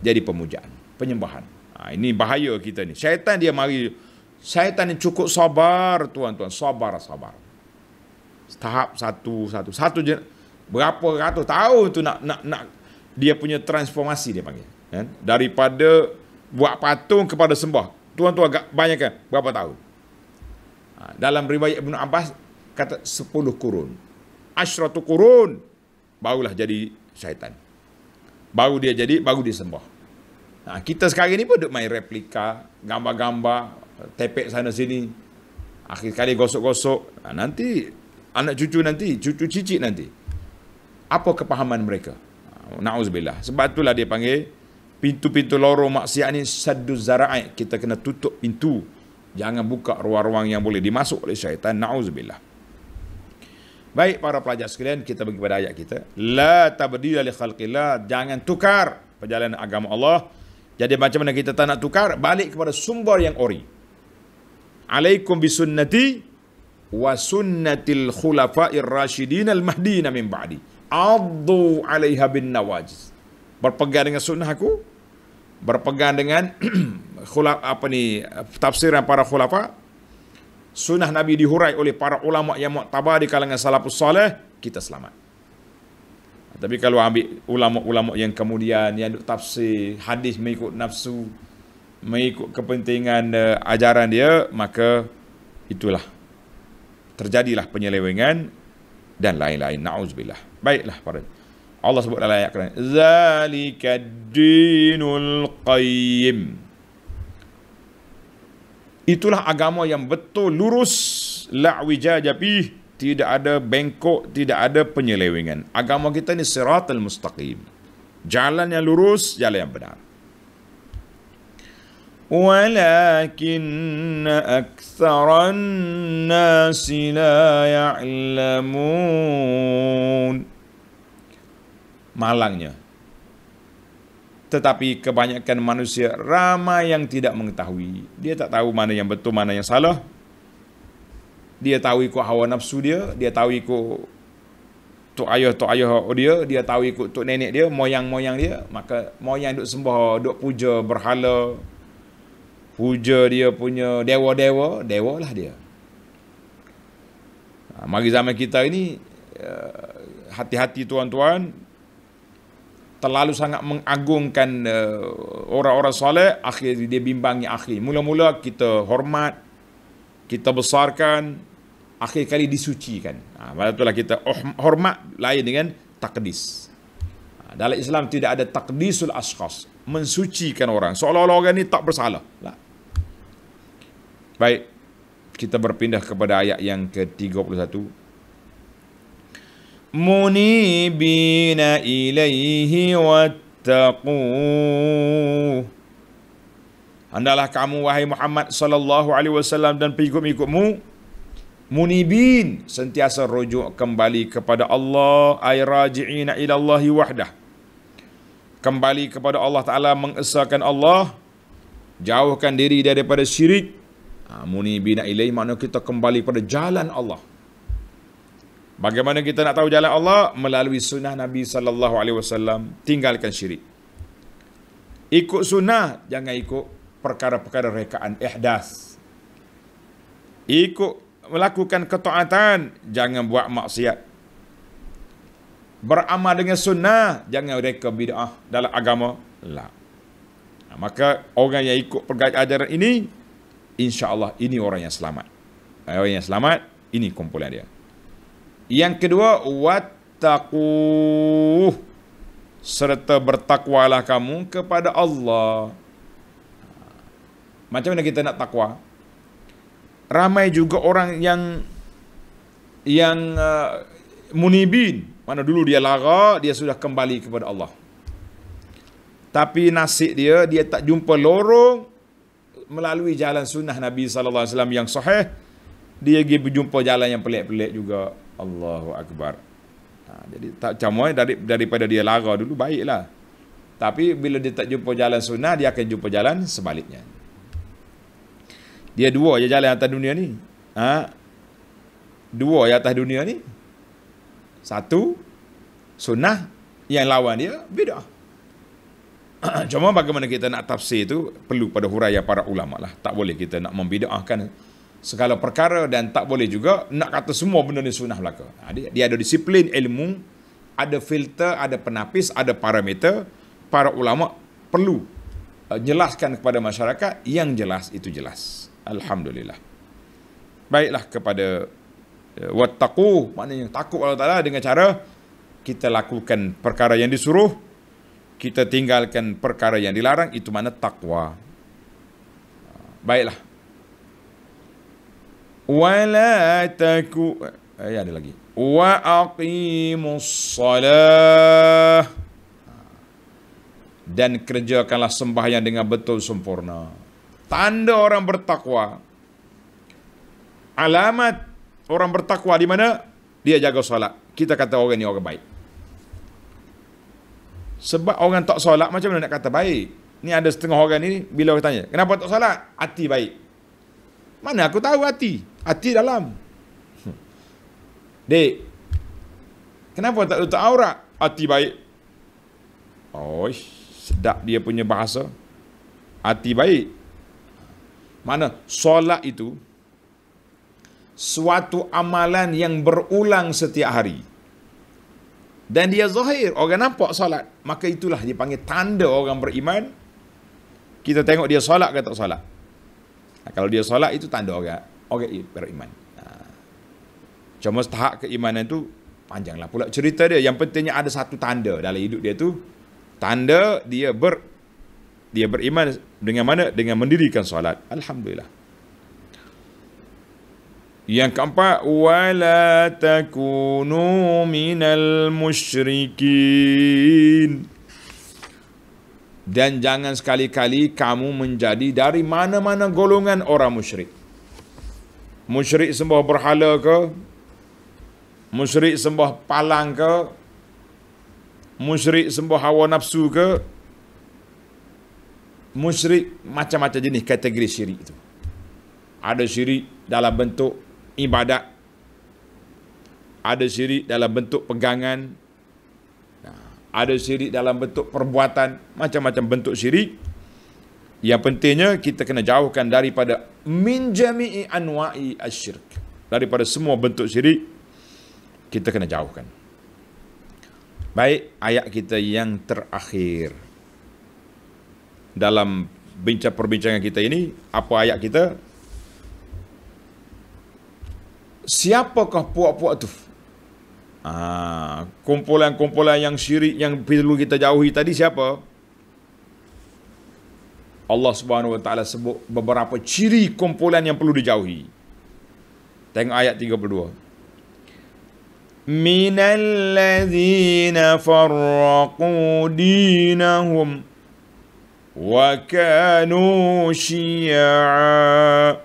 jadi pemujaan penyembahan ha, ini bahaya kita ni syaitan dia mari syaitan yang cukup sabar tuan-tuan sabar sabar tahap satu satu satu je berapa ratus tahun tu nak nak nak dia punya transformasi dia panggil kan daripada buat patung kepada sembah tuan-tuan agak banyakkan berapa tahun Ha, dalam riwayat Ibn Abbas kata sepuluh kurun. Ashratu kurun. Barulah jadi syaitan. Baru dia jadi, baru dia sembah. Nah ha, kita sekarang ni pun duduk main replika, gambar-gambar, tepek sana sini. Akhir kali gosok-gosok. Ha, nanti, anak cucu nanti, cucu cicit nanti. Apa kepahaman mereka? Ha, Na'uzubillah. Sebab itulah dia panggil, pintu-pintu lorong maksiat ni, saddu zara'i. Kita kena tutup Pintu. Jangan buka ruang-ruang yang boleh dimasuk oleh syaitan. Na'udzubillah. Baik para pelajar sekalian, kita bagi pada ayat kita. La tabdila li khalqillah. Jangan tukar perjalanan agama Allah. Jadi macam mana kita tak nak tukar? Balik kepada sumber yang ori. Alaikum bisunnati wa sunnatil khulafair rasyidin al mahdina min ba'di. Addu alaiha bin nawajiz. Berpegang dengan sunnah aku, berpegang dengan khulaf apa ni tafsiran para khulafa sunnah nabi dihurai oleh para ulama yang muktabar di kalangan salafus soleh kita selamat tapi kalau ambil ulama-ulama yang kemudian yang tafsir hadis mengikut nafsu mengikut kepentingan uh, ajaran dia maka itulah terjadilah penyelewengan dan lain-lain naudzubillah baiklah para Allah sebut dalam ayat kerana zalikad dinul qayyim Itulah agama yang betul lurus la wijaja tidak ada bengkok, tidak ada penyelewengan. Agama kita ni siratul mustaqim. Jalan yang lurus, jalan yang benar. Walakin aktsaran nas la ya'lamun. Malangnya, tetapi kebanyakan manusia ramai yang tidak mengetahui. Dia tak tahu mana yang betul, mana yang salah. Dia tahu ikut hawa nafsu dia, dia tahu ikut tok ayah, tok ayah dia, dia tahu ikut tok nenek dia, moyang-moyang dia. Maka moyang duk sembah, duk puja berhala, puja dia punya dewa-dewa, dewa lah dia. Ha, mari zaman kita ini, eh, hati-hati tuan-tuan, terlalu sangat mengagungkan uh, orang-orang soleh akhir dia bimbang akhir mula-mula kita hormat kita besarkan akhir kali disucikan ah ha, itulah kita hormat lain dengan takdis ha, dalam Islam tidak ada takdisul asqas mensucikan orang seolah-olah orang ni tak bersalah lah. baik kita berpindah kepada ayat yang ke-31 منيبين إليه واتقوه Andalah kamu wahai Muhammad sallallahu alaihi wasallam dan pengikut-pengikutmu munibin sentiasa rujuk kembali kepada Allah ay raji'ina ila Allah wahdah kembali kepada Allah taala mengesakan Allah jauhkan diri daripada syirik ha, munibina ilai makna kita kembali pada jalan Allah Bagaimana kita nak tahu jalan Allah? Melalui sunnah Nabi sallallahu alaihi wasallam, tinggalkan syirik. Ikut sunnah, jangan ikut perkara-perkara rekaan ihdas. Ikut melakukan ketaatan, jangan buat maksiat. Beramal dengan sunnah, jangan reka bid'ah dalam agama. Lah. Maka orang yang ikut ajaran ini, insya Allah ini orang yang selamat. Ha, orang yang selamat, ini kumpulan dia. Yang kedua, wattaqu serta bertakwalah kamu kepada Allah. Macam mana kita nak takwa? Ramai juga orang yang yang uh, munibin, mana dulu dia lara, dia sudah kembali kepada Allah. Tapi nasib dia dia tak jumpa lorong melalui jalan sunnah Nabi sallallahu alaihi wasallam yang sahih. Dia pergi berjumpa jalan yang pelik-pelik juga. Allahu Akbar. Ha, jadi tak camoi dari daripada dia lara dulu baiklah. Tapi bila dia tak jumpa jalan sunnah, dia akan jumpa jalan sebaliknya. Dia dua je jalan atas dunia ni. Ha? Dua je atas dunia ni. Satu, sunnah yang lawan dia, bid'ah. Cuma bagaimana kita nak tafsir itu perlu pada huraian para ulama lah. Tak boleh kita nak membida'ahkan segala perkara dan tak boleh juga nak kata semua benda ni sunnah belaka. Ha, dia, dia ada disiplin ilmu, ada filter, ada penapis, ada parameter. Para ulama perlu uh, jelaskan kepada masyarakat yang jelas itu jelas. Alhamdulillah. Baiklah kepada uh, wattaqu maknanya takut Allah Taala dengan cara kita lakukan perkara yang disuruh, kita tinggalkan perkara yang dilarang itu mana takwa. Uh, baiklah wala taku eh, ya, ada lagi wa aqimus salah dan kerjakanlah sembahyang dengan betul sempurna tanda orang bertakwa alamat orang bertakwa di mana dia jaga solat kita kata orang ni orang baik sebab orang tak solat macam mana nak kata baik ni ada setengah orang ni bila orang tanya kenapa tak solat hati baik mana aku tahu hati Hati dalam. Dek. Kenapa tak tutup aurat? Hati baik. Oh, sedap dia punya bahasa. Hati baik. Mana solat itu suatu amalan yang berulang setiap hari. Dan dia zahir, orang nampak solat, maka itulah dia panggil tanda orang beriman. Kita tengok dia solat ke tak solat. Kalau dia solat itu tanda orang orang beriman. Ha. Cuma tahap keimanan tu panjanglah pula cerita dia. Yang pentingnya ada satu tanda dalam hidup dia tu. Tanda dia ber dia beriman dengan mana? Dengan mendirikan solat. Alhamdulillah. Yang keempat, wala takunu minal musyrikin. Dan jangan sekali-kali kamu menjadi dari mana-mana golongan orang musyrik musyrik sembah berhala ke musyrik sembah palang ke musyrik sembah hawa nafsu ke musyrik macam-macam jenis kategori syirik itu ada syirik dalam bentuk ibadat ada syirik dalam bentuk pegangan ada syirik dalam bentuk perbuatan macam-macam bentuk syirik yang pentingnya kita kena jauhkan daripada minjami anwa'i asyirk. Daripada semua bentuk syirik kita kena jauhkan. Baik, ayat kita yang terakhir dalam bincang perbincangan kita ini, apa ayat kita? Siapakah puak-puak tu? Ah, kumpulan-kumpulan yang syirik yang perlu kita jauhi tadi Siapa? Allah Subhanahu Wa Taala sebut beberapa ciri kumpulan yang perlu dijauhi. Tengok ayat 32. Minal ladzina farraqu dinahum wa kanu syi'a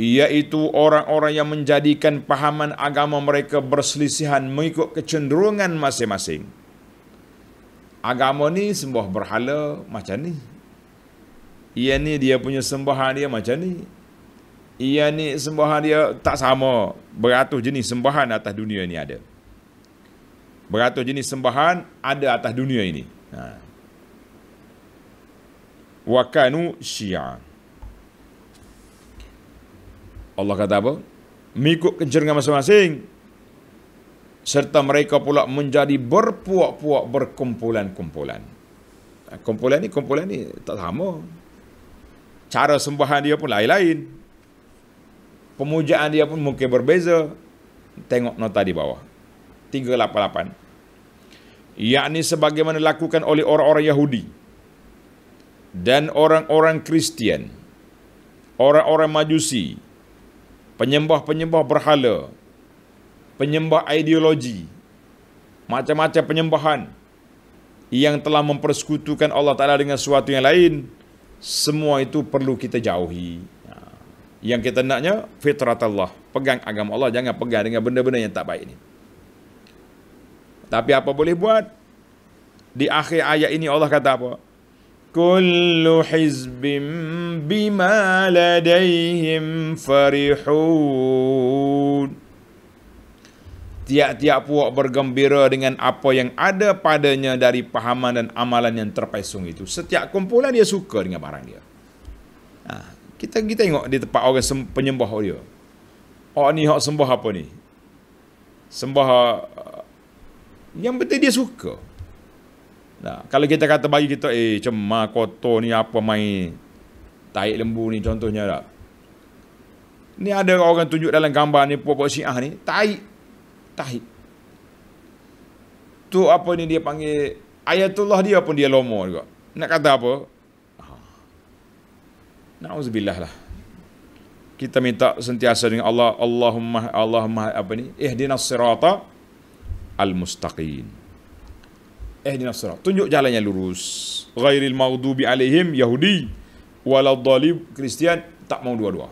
iaitu orang-orang yang menjadikan pahaman agama mereka berselisihan mengikut kecenderungan masing-masing agama ni sembah berhala macam ni. Ia ni dia punya sembahan dia macam ni. Ia ni sembahan dia tak sama beratus jenis sembahan atas dunia ini ada. Beratus jenis sembahan ada atas dunia ini. Ha. Wa syi'a. Allah kata apa? Mengikut kencerungan masing-masing, serta mereka pula menjadi berpuak-puak berkumpulan-kumpulan. Ha, kumpulan ni, kumpulan ni tak sama. Cara sembahan dia pun lain-lain. Pemujaan dia pun mungkin berbeza. Tengok nota di bawah. 388. Yakni sebagaimana dilakukan oleh orang-orang Yahudi dan orang-orang Kristian, orang-orang Majusi, penyembah-penyembah berhala, penyembah ideologi, macam-macam penyembahan yang telah mempersekutukan Allah Ta'ala dengan sesuatu yang lain, semua itu perlu kita jauhi. Ha. Yang kita naknya, fitrat Allah. Pegang agama Allah, jangan pegang dengan benda-benda yang tak baik ini. Tapi apa boleh buat? Di akhir ayat ini Allah kata apa? Kullu hizbim bima ladayhim farihun tiap-tiap puak bergembira dengan apa yang ada padanya dari pahaman dan amalan yang terpesung itu. Setiap kumpulan dia suka dengan barang dia. Ha, kita kita tengok di tempat orang penyembah dia. Oh ni hak sembah apa ni? Sembah eh, yang betul dia suka. Nah, kalau kita kata bagi kita eh cemah kotor ni apa main tai lembu ni contohnya tak. Ni ada orang tunjuk dalam gambar ni puak-puak Syiah ni, tai tahid. Tu apa ni dia panggil ayatullah dia pun dia lomo juga. Nak kata apa? Ah. Nauzubillah lah. Kita minta sentiasa dengan Allah Allahumma Allahumma apa ni? Ihdinas sirata al-mustaqim. Ihdinas sirat. Tunjuk jalan yang lurus. Ghairil maghdubi alaihim Yahudi waladhdhalib Kristian tak mau dua-dua.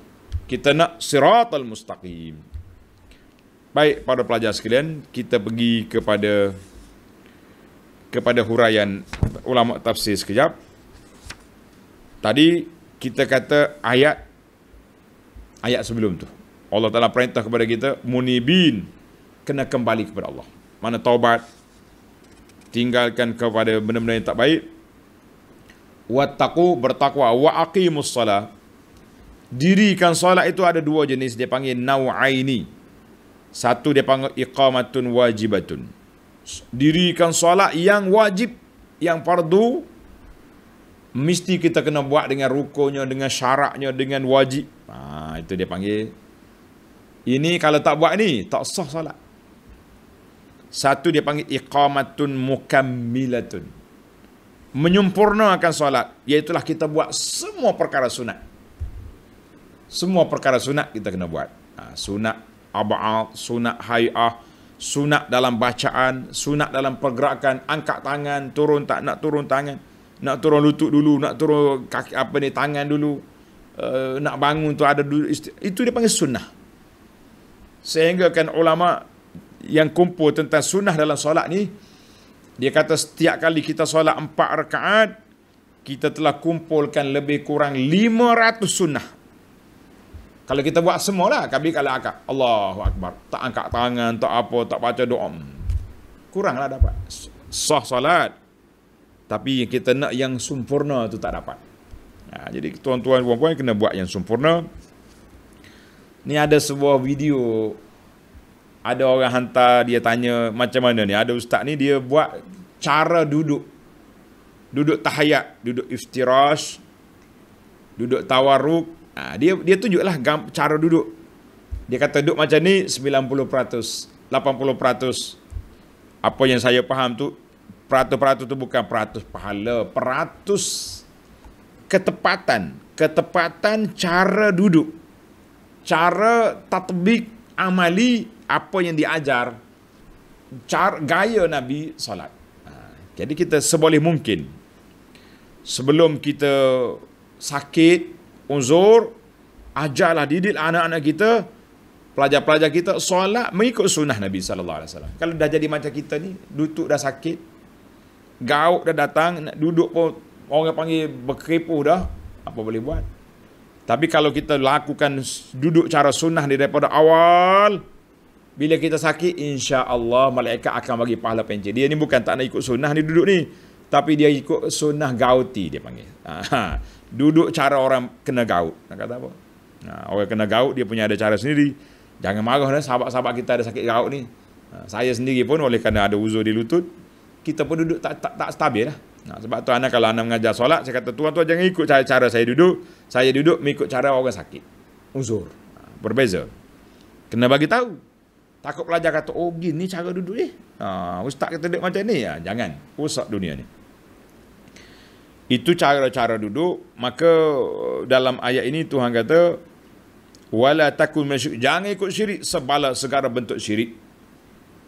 Kita nak sirat al-mustaqim. Baik, para pelajar sekalian, kita pergi kepada kepada huraian ulama tafsir sekejap. Tadi kita kata ayat ayat sebelum tu. Allah Taala perintah kepada kita munibin kena kembali kepada Allah. Mana taubat tinggalkan kepada benda-benda yang tak baik. Wattaqu bertakwa wa aqimussalah. Dirikan solat itu ada dua jenis dia panggil nauaini. Satu dia panggil iqamatun wajibatun. Dirikan solat yang wajib, yang fardu, mesti kita kena buat dengan rukunya, dengan syaraknya, dengan wajib. Ha, itu dia panggil. Ini kalau tak buat ni, tak sah solat. Satu dia panggil iqamatun mukammilatun. Menyempurnakan solat. Iaitulah kita buat semua perkara sunat. Semua perkara sunat kita kena buat. Ha, sunat ab'ad, sunat hai'ah, sunat dalam bacaan, sunat dalam pergerakan, angkat tangan, turun tak nak turun tangan, nak turun lutut dulu, nak turun kaki apa ni tangan dulu, uh, nak bangun tu ada dulu, itu dia panggil sunnah. Sehingga kan ulama yang kumpul tentang sunnah dalam solat ni, dia kata setiap kali kita solat empat rekaat kita telah kumpulkan lebih kurang lima ratus sunnah kalau kita buat semualah, kami kalau akak, Allahu Akbar, tak angkat tangan, tak apa, tak baca doa. lah dapat. Sah salat. Tapi kita nak yang sempurna tu tak dapat. Ha, jadi tuan-tuan puan-puan kena buat yang sempurna. Ni ada sebuah video ada orang hantar dia tanya macam mana ni ada ustaz ni dia buat cara duduk duduk tahayat duduk iftirash duduk tawaruk Ha, dia dia tunjuklah cara duduk. Dia kata duduk macam ni 90%, 80%. Apa yang saya faham tu, peratus-peratus tu bukan peratus pahala, peratus ketepatan. Ketepatan cara duduk. Cara tatbik amali apa yang diajar. Cara, gaya Nabi solat. Ha, jadi kita seboleh mungkin. Sebelum kita sakit, unzur ajarlah didik anak-anak kita pelajar-pelajar kita solat mengikut sunnah Nabi sallallahu alaihi wasallam. Kalau dah jadi macam kita ni, duduk dah sakit, gauk dah datang, nak duduk pun orang panggil berkeripuh dah, apa boleh buat? Tapi kalau kita lakukan duduk cara sunnah ni daripada awal, bila kita sakit, insya-Allah malaikat akan bagi pahala pencet. Dia ni bukan tak nak ikut sunnah ni duduk ni, tapi dia ikut sunnah gauti dia panggil. Ha. ha duduk cara orang kena gaut. Nak kata apa? Nah, ha, orang kena gaut dia punya ada cara sendiri. Jangan marah lah sahabat-sahabat kita ada sakit gaut ni. Nah, ha, saya sendiri pun oleh kerana ada uzur di lutut, kita pun duduk tak tak, tak stabil lah. Nah, ha, sebab tu anak kalau anak mengajar solat, saya kata tuan-tuan jangan ikut cara, cara saya duduk. Saya duduk mengikut cara orang sakit. Uzur. Nah, berbeza. Kena bagi tahu. Takut pelajar kata, oh gini cara duduk ni. Eh. Ha, ustaz kata duduk macam ni. ya. jangan. Usak dunia ni. Itu cara-cara duduk. Maka uh, dalam ayat ini Tuhan kata, wala takun masyuk jangan ikut syirik sebalah segala bentuk syirik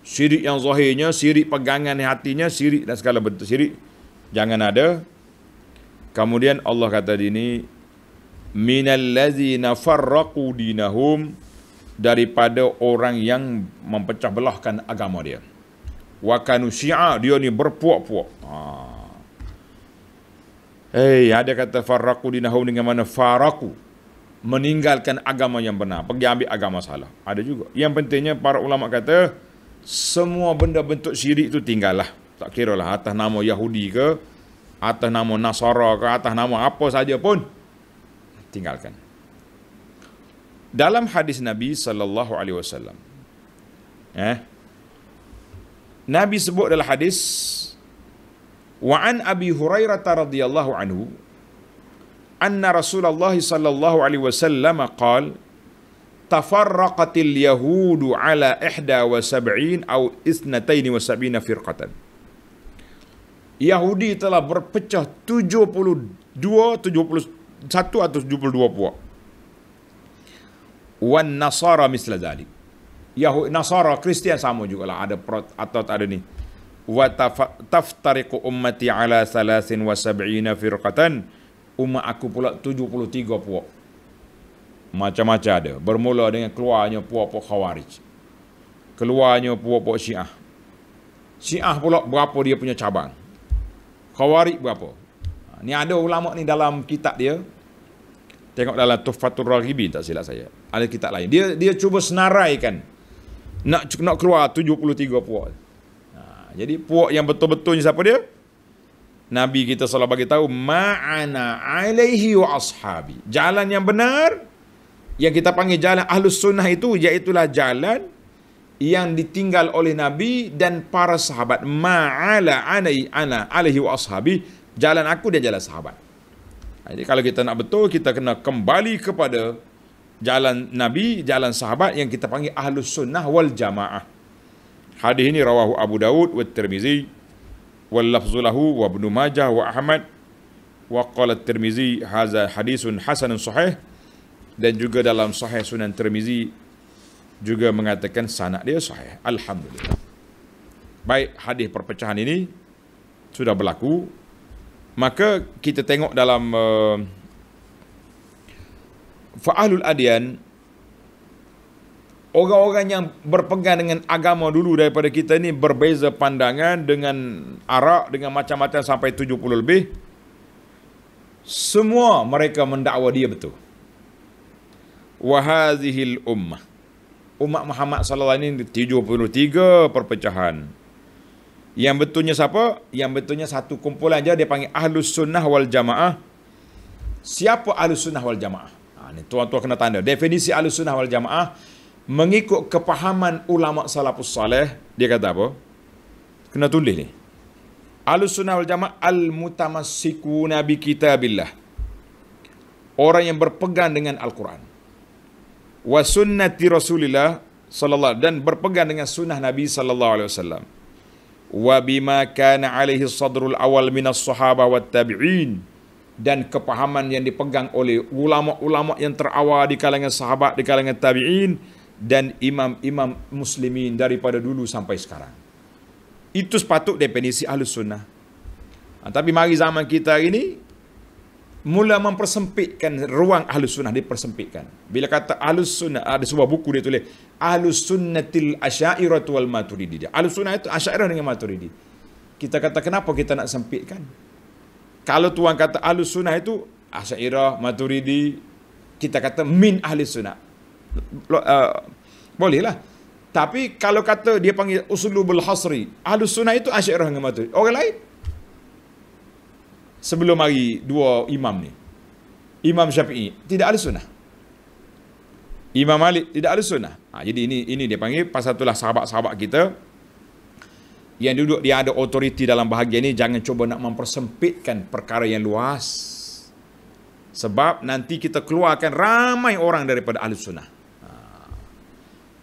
syirik yang zahirnya syirik pegangan hatinya syirik dan segala bentuk syirik jangan ada kemudian Allah kata di ini minal ladzina farraqu dinahum daripada orang yang mempecah belahkan agama dia wa dia ni berpuak-puak ha. Hei, eh, ada kata faraku dinahu dengan mana faraku meninggalkan agama yang benar, pergi ambil agama salah. Ada juga. Yang pentingnya para ulama kata semua benda bentuk syirik itu tinggallah. Tak kira lah atas nama Yahudi ke, atas nama Nasara ke, atas nama apa saja pun tinggalkan. Dalam hadis Nabi sallallahu alaihi wasallam. Eh. Nabi sebut dalam hadis Wa an Abi Hurairah radhiyallahu anhu anna Rasulullah sallallahu alaihi wasallam qaal tafarraqat al-yahud ala 71 aw 72 firqatan. Yahudi telah berpecah 72 71 atau 72 puak. Wan Nasara misla zalik. Yahudi Nasara Kristian sama juga lah ada atau tak ada ni wa taftariqu ummati ala salasin wa sab'ina firqatan umat aku pula 73 puak macam-macam ada bermula dengan keluarnya puak-puak khawarij keluarnya puak-puak syiah syiah pula berapa dia punya cabang khawarij berapa ha, ni ada ulama ni dalam kitab dia tengok dalam tuhfatur raghibi tak silap saya ada kitab lain dia dia cuba senaraikan nak nak keluar 73 puak jadi puak yang betul-betulnya siapa dia? Nabi kita salah bagi tahu ma'ana alaihi wa ashabi. Jalan yang benar yang kita panggil jalan ahlus sunnah itu iaitu lah jalan yang ditinggal oleh Nabi dan para sahabat. Ma'ala anai ana alaihi wa ashabi. Jalan aku dia jalan sahabat. Jadi kalau kita nak betul, kita kena kembali kepada jalan Nabi, jalan sahabat yang kita panggil ahlus sunnah wal jamaah. Hadis ini rawahu Abu Dawud, wa Tirmizi wa lafzulahu wa Ibn Majah wa Ahmad wa qala Tirmizi haza hadisun Hasan sahih dan juga dalam sahih Sunan Tirmizi juga mengatakan sanad dia sahih. Alhamdulillah. Baik hadis perpecahan ini sudah berlaku maka kita tengok dalam uh, fa'alul adyan orang-orang yang berpegang dengan agama dulu daripada kita ni berbeza pandangan dengan Arab dengan macam-macam sampai 70 lebih semua mereka mendakwa dia betul wahazihil ummah umat Muhammad sallallahu alaihi wasallam puluh tiga perpecahan yang betulnya siapa yang betulnya satu kumpulan aja dia panggil ahlu sunnah wal jamaah siapa ahlu sunnah wal jamaah ha, ni tuan-tuan kena tanda definisi ahlu sunnah wal jamaah mengikut kepahaman ulama salafus saleh dia kata apa kena tulis ni Ahlus sunnah wal jamaah al mutamassikuna bi kitabillah orang yang berpegang dengan al-Quran wa sunnati rasulillah sallallahu dan berpegang dengan sunnah nabi sallallahu alaihi wasallam wa bima kana alaihi sadrul awal minas sahabah wa tabi'in dan kepahaman yang dipegang oleh ulama-ulama yang terawal di kalangan sahabat di kalangan tabi'in dan imam-imam muslimin daripada dulu sampai sekarang. Itu sepatut definisi ahlus sunnah. Ha, tapi mari zaman kita hari ini, mula mempersempitkan ruang ahlus sunnah, dipersempitkan. Bila kata ahlus sunnah, ada sebuah buku dia tulis, ahlus sunnatil asyairat wal maturidi. Ahlus sunnah itu asyairah dengan maturidi. Kita kata kenapa kita nak sempitkan? Kalau tuan kata ahlus sunnah itu asyairah, maturidi, kita kata min ahli sunnah uh, boleh lah. Tapi kalau kata dia panggil usulubul hasri, ahlu sunnah itu asyairah dengan matur. Orang lain, sebelum hari dua imam ni, imam syafi'i, tidak ahlu sunnah. Imam Malik tidak ahlu sunnah. Ha, jadi ini ini dia panggil, pasal itulah sahabat-sahabat kita, yang duduk dia ada otoriti dalam bahagian ini, jangan cuba nak mempersempitkan perkara yang luas. Sebab nanti kita keluarkan ramai orang daripada ahlu sunnah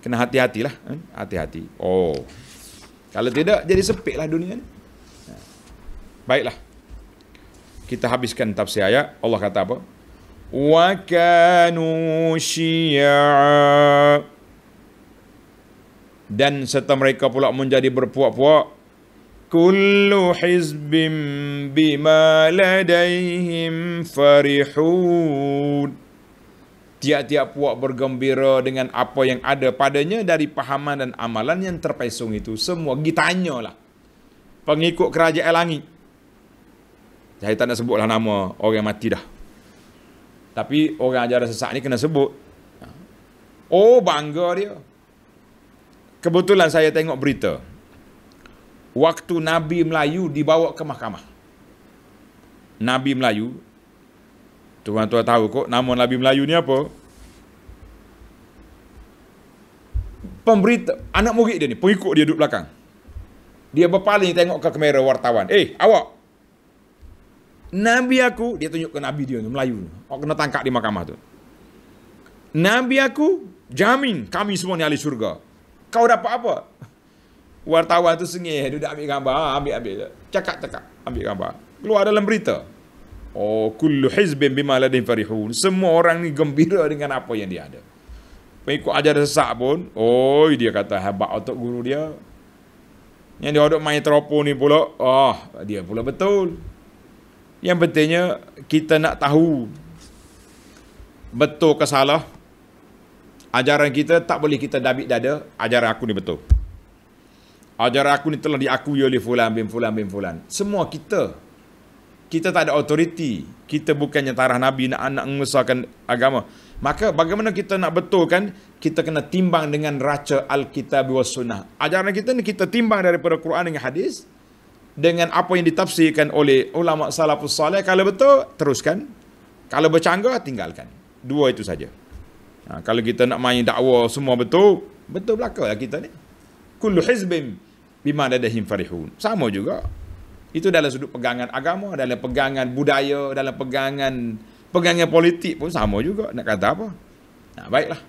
kena hati-hatilah eh? hati-hati oh kalau tidak jadi lah dunia ni baiklah kita habiskan tafsir ayat Allah kata apa wa kanu dan serta mereka pula menjadi berpuak-puak kullu hizbim bima ladaihim farihun tiap-tiap puak bergembira dengan apa yang ada padanya dari pahaman dan amalan yang terpesong itu semua gitanya lah pengikut kerajaan langit saya tak nak sebut lah nama orang mati dah tapi orang ajaran sesak ni kena sebut oh bangga dia kebetulan saya tengok berita waktu nabi Melayu dibawa ke mahkamah nabi Melayu Tuan-tuan tahu kok nama Nabi Melayu ni apa? Pemberita, anak murid dia ni, pengikut dia duduk belakang. Dia berpaling tengok ke kamera wartawan. Eh, awak. Nabi aku, dia tunjuk ke Nabi dia ni, Melayu. Awak kena tangkap di mahkamah tu. Nabi aku, jamin kami semua ni ahli syurga. Kau dapat apa? Wartawan tu sengih, dah ambil gambar. Ah, Ambil-ambil. Cakap-cakap, ambil gambar. Keluar dalam berita. Oh, kullu hizbin bima ladin farihun. Semua orang ni gembira dengan apa yang dia ada. Pengikut ajaran sesak pun, oi oh, dia kata hebat otak guru dia. Yang dia duduk main teropong ni pula, ah oh, dia pula betul. Yang pentingnya, kita nak tahu betul ke salah. Ajaran kita tak boleh kita dabik dada, ajaran aku ni betul. Ajaran aku ni telah diakui oleh fulan bin fulan bin fulan. Semua kita kita tak ada autoriti. Kita bukannya tarah Nabi nak anak mengusahakan agama. Maka bagaimana kita nak betulkan, kita kena timbang dengan raca Al-Kitab wa Sunnah. Ajaran kita ni kita timbang daripada Quran dengan hadis. Dengan apa yang ditafsirkan oleh ulama salafus salih. Kalau betul, teruskan. Kalau bercanggah, tinggalkan. Dua itu saja. Ha, kalau kita nak main dakwah semua betul, betul belakanglah kita ni. Kullu hizbim bima dadahim farihun. Sama juga. Itu dalam sudut pegangan agama, dalam pegangan budaya, dalam pegangan pegangan politik pun sama juga. Nak kata apa? Nah, baiklah.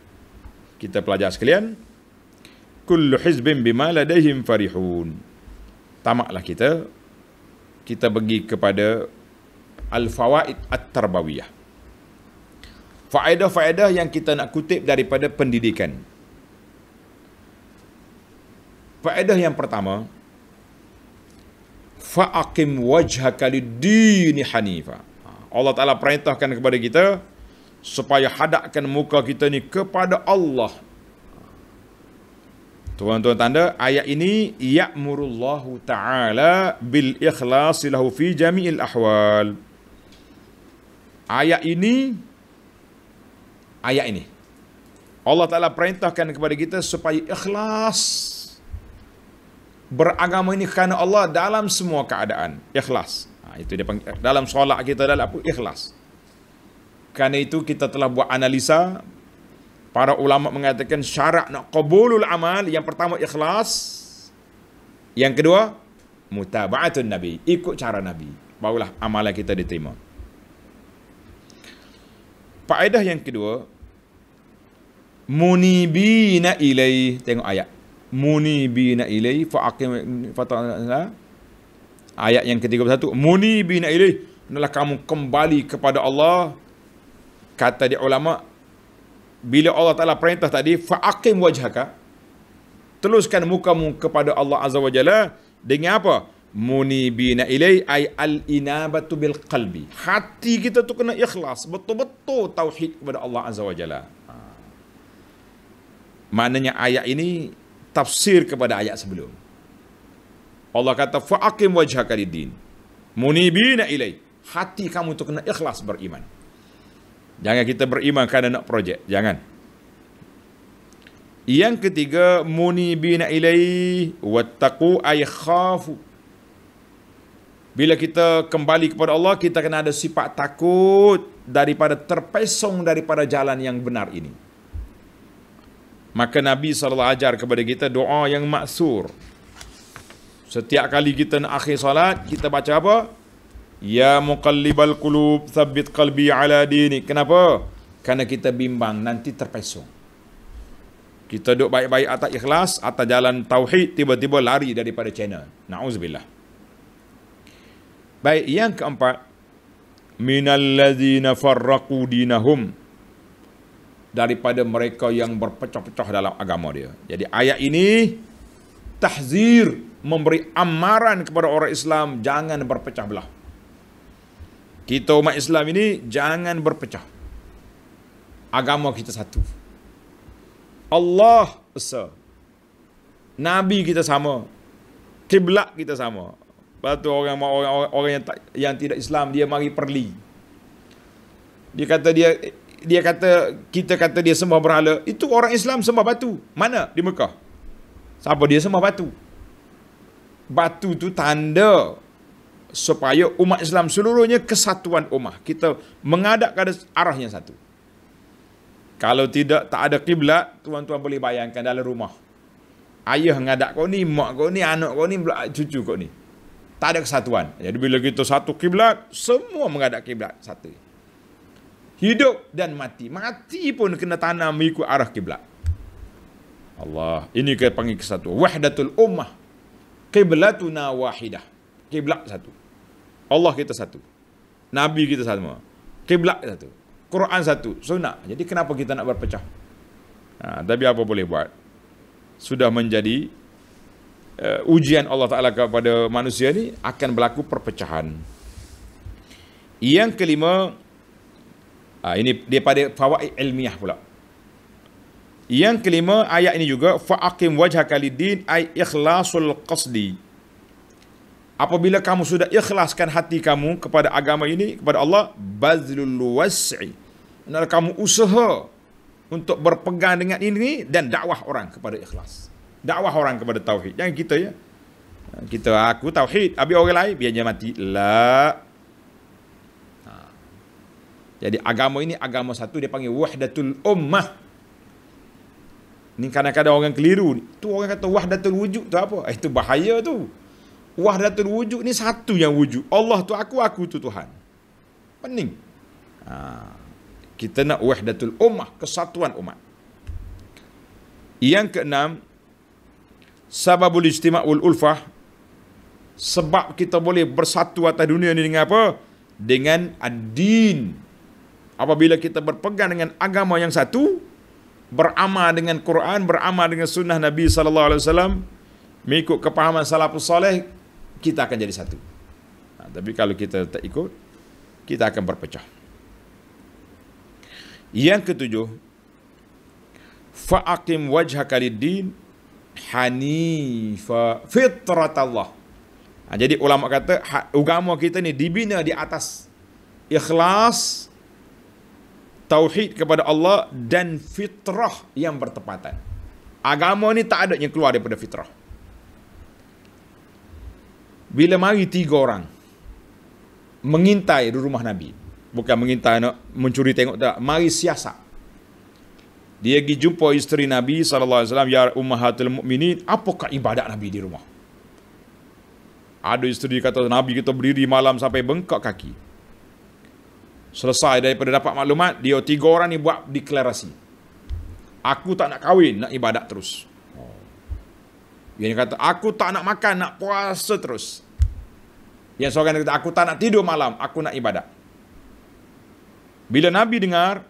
Kita pelajar sekalian. Kullu hizbin bima ladaihim farihun. Tamaklah kita. Kita pergi kepada Al-Fawaid At-Tarbawiyah. Faedah-faedah yang kita nak kutip daripada pendidikan. Faedah yang pertama, fa'aqim wajhaka lid-dini hanifa. Allah Taala perintahkan kepada kita supaya hadapkan muka kita ni kepada Allah. Tuan-tuan tanda ayat ini ya'murullahu taala bil ikhlas lahu fi jami'il ahwal. Ayat ini ayat ini Allah Taala perintahkan kepada kita supaya ikhlas beragama ini kerana Allah dalam semua keadaan ikhlas ha, itu dia panggil, dalam solat kita dalam apa ikhlas kerana itu kita telah buat analisa para ulama mengatakan syarat nak qabulul amal yang pertama ikhlas yang kedua mutabaatun nabi ikut cara nabi barulah amalan kita diterima faedah yang kedua munibina ilai tengok ayat muni bina ilai fa aqim ayat yang ke-31 muni bina ilai hendaklah kamu kembali kepada Allah kata di ulama bila Allah Taala perintah tadi fa aqim wajhaka teruskan mukamu kepada Allah azza wa jalla dengan apa muni bina ilai ay al inabatu bil qalbi hati kita tu kena ikhlas betul-betul tauhid kepada Allah azza wa jalla ha. maknanya ayat ini tafsir kepada ayat sebelum. Allah kata fa'aqim wajhaka lid-din munibina ilai. Hati kamu tu kena ikhlas beriman. Jangan kita beriman kerana nak projek, jangan. Yang ketiga munibina ilai wattaqu ay khafu. Bila kita kembali kepada Allah, kita kena ada sifat takut daripada terpesong daripada jalan yang benar ini. Maka Nabi SAW ajar kepada kita doa yang maksur. Setiap kali kita nak akhir salat, kita baca apa? Ya muqallibal qulub thabbit qalbi ala dini. Kenapa? Karena kita bimbang nanti terpesong. Kita duduk baik-baik atas ikhlas, atas jalan tauhid tiba-tiba lari daripada channel. Nauzubillah. Baik, yang keempat. Minallazina farraqu dinahum daripada mereka yang berpecah-pecah dalam agama dia. Jadi ayat ini tahzir memberi amaran kepada orang Islam jangan berpecah belah. Kita umat Islam ini jangan berpecah. Agama kita satu. Allah besar. Nabi kita sama. Kiblat kita sama. Batu orang, orang, orang, orang yang, tak, yang tidak Islam dia mari perli. Dia kata dia dia kata kita kata dia sembah berhala itu orang Islam sembah batu mana di Mekah siapa dia sembah batu batu tu tanda supaya umat Islam seluruhnya kesatuan umat kita mengadap ke arah yang satu kalau tidak tak ada kiblat tuan-tuan boleh bayangkan dalam rumah ayah ngadap kau ni mak kau ni anak kau ni cucu kau ni tak ada kesatuan jadi bila kita satu kiblat semua mengadap kiblat satu hidup dan mati. Mati pun kena tanam mengikut arah kiblat. Allah, ini kita panggil kesatuan. Wahdatul ummah. Kiblatuna wahidah. Kiblat satu. Allah kita satu. Nabi kita sama. Kiblat satu. Quran satu. Sunnah. Jadi kenapa kita nak berpecah? Ha, tapi apa boleh buat? Sudah menjadi uh, ujian Allah Ta'ala kepada manusia ini akan berlaku perpecahan. Yang kelima, Ha, ini daripada fawaid ilmiah pula. Yang kelima ayat ini juga faqim wajhaka lidin ay ikhlasul qasdi. Apabila kamu sudah ikhlaskan hati kamu kepada agama ini kepada Allah bazlul was'i. Maksudnya kamu usaha untuk berpegang dengan ini dan dakwah orang kepada ikhlas. Dakwah orang kepada tauhid. Jangan kita ya. Kita aku tauhid, habis orang lain biar dia mati. La jadi agama ini agama satu dia panggil wahdatul ummah. Ini kadang-kadang orang keliru. Tu orang kata wahdatul wujud tu apa? Eh, itu bahaya tu. Wahdatul wujud ni satu yang wujud. Allah tu aku, aku tu Tuhan. Pening. Ha. Kita nak wahdatul ummah, kesatuan umat. Yang keenam, sababul istimak wal ulfah, sebab kita boleh bersatu atas dunia ni dengan apa? Dengan ad-din, apabila kita berpegang dengan agama yang satu, beramal dengan Quran, beramal dengan sunnah Nabi sallallahu alaihi wasallam, mengikut kepahaman salafus soleh, kita akan jadi satu. Ha, tapi kalau kita tak ikut, kita akan berpecah. Yang ketujuh, faqim wajhaka lid-din hanifa Allah. Ha, jadi ulama kata ha, agama kita ni dibina di atas ikhlas tauhid kepada Allah dan fitrah yang bertepatan. Agama ni tak ada yang keluar daripada fitrah. Bila mari tiga orang mengintai di rumah Nabi, bukan mengintai nak mencuri tengok tak, mari siasat. Dia pergi jumpa isteri Nabi saw alaihi wasallam ya ummahatul mukminin, apakah ibadat Nabi di rumah? Ada isteri kata Nabi kita berdiri malam sampai bengkak kaki selesai daripada dapat maklumat, dia tiga orang ni buat deklarasi. Aku tak nak kahwin, nak ibadat terus. Oh. Yang kata, aku tak nak makan, nak puasa terus. Yang seorang kata, aku tak nak tidur malam, aku nak ibadat. Bila Nabi dengar,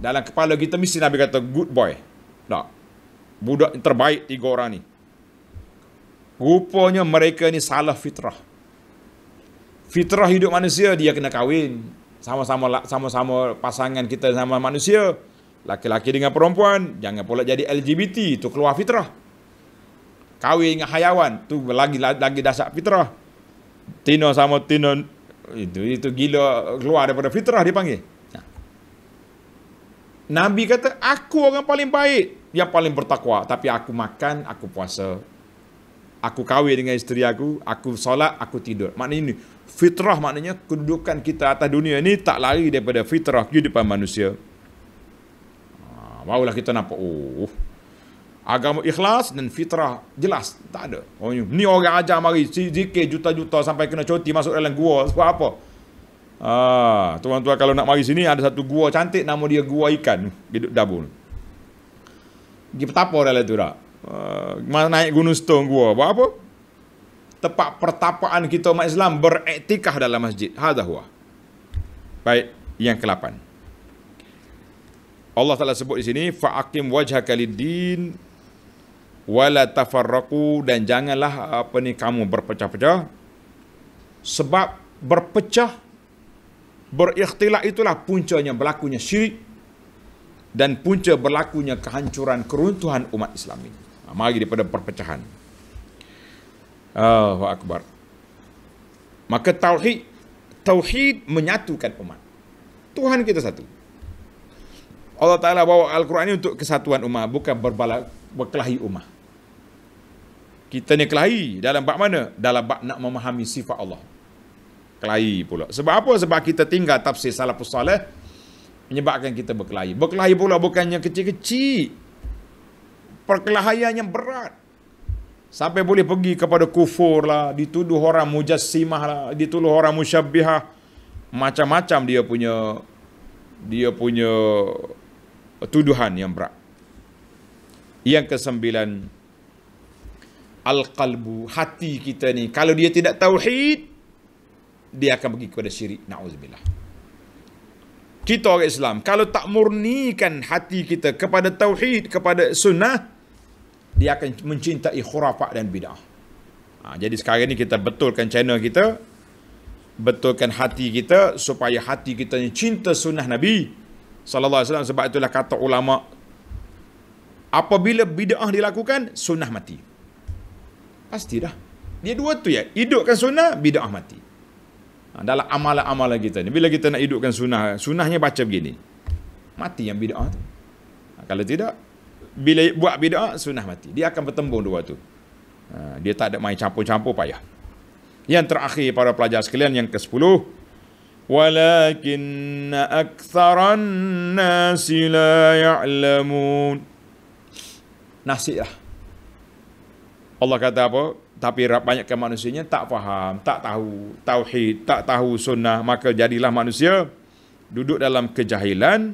dalam kepala kita mesti Nabi kata, good boy. Tak. Budak terbaik tiga orang ni. Rupanya mereka ni salah fitrah. Fitrah hidup manusia, dia kena kahwin sama-sama sama-sama pasangan kita sama manusia laki-laki dengan perempuan jangan pula jadi LGBT itu keluar fitrah Kawin dengan hayawan tu lagi lagi dasar fitrah tino sama tino itu itu gila keluar daripada fitrah dipanggil ha. Nabi kata, aku orang paling baik. Yang paling bertakwa. Tapi aku makan, aku puasa. Aku kahwin dengan isteri aku. Aku solat, aku tidur. Maknanya ini, fitrah maknanya kedudukan kita atas dunia ini tak lari daripada fitrah kehidupan manusia. Ah, barulah kita nampak, oh, agama ikhlas dan fitrah jelas, tak ada. Oh, ni orang ajar mari, zikir juta-juta sampai kena coti masuk dalam gua, sebab apa? Ah, tuan-tuan kalau nak mari sini, ada satu gua cantik, nama dia gua ikan, hidup dabul. Pergi petapa dalam tu tak? Uh, naik gunung stone gua, buat apa? tempat pertapaan kita umat Islam beriktikah dalam masjid. Hadha huwa. Baik, yang ke-8. Allah Ta'ala sebut di sini, fa'akim وَجْهَكَ din wala tafarraqu dan janganlah apa ni kamu berpecah-pecah sebab berpecah berikhtilaf itulah puncanya berlakunya syirik dan punca berlakunya kehancuran keruntuhan umat Islam ini. Ha, mari daripada perpecahan. Allahu Akbar. Maka tauhid tauhid menyatukan umat. Tuhan kita satu. Allah Ta'ala bawa Al-Quran ini untuk kesatuan umat, bukan berbalak, berkelahi umat. Kita ni kelahi dalam bab mana? Dalam bab nak memahami sifat Allah. Kelahi pula. Sebab apa? Sebab kita tinggal tafsir salah pusat menyebabkan kita berkelahi. Berkelahi pula bukannya kecil-kecil. Perkelahian yang berat. Sampai boleh pergi kepada kufur lah, dituduh orang mujassimah lah, dituduh orang musyabbihah. Macam-macam dia punya dia punya tuduhan yang berat. Yang kesembilan, Al-Qalbu, hati kita ni. Kalau dia tidak tauhid, dia akan pergi kepada syirik. Na'udzubillah. Kita orang Islam, kalau tak murnikan hati kita kepada tauhid, kepada sunnah, dia akan mencintai khurafat dan bidah. Ha, jadi sekarang ni kita betulkan channel kita, betulkan hati kita supaya hati kita ni cinta sunnah Nabi sallallahu alaihi wasallam sebab itulah kata ulama apabila bidah dilakukan sunnah mati. Pasti dah. Dia dua tu ya, hidupkan sunnah, bidah mati. Ha, dalam amalan-amalan kita ni bila kita nak hidupkan sunnah, sunnahnya baca begini. Mati yang bidah tu. Ha, kalau tidak bila buat bid'ah sunnah mati. Dia akan bertembung dua tu. Ha, dia tak ada main campur-campur payah. Yang terakhir para pelajar sekalian yang ke-10 walakin aktsaran nasi la ya'lamun. Nasihlah. Allah kata apa? Tapi banyak ke manusianya tak faham, tak tahu tauhid, tak tahu sunnah, maka jadilah manusia duduk dalam kejahilan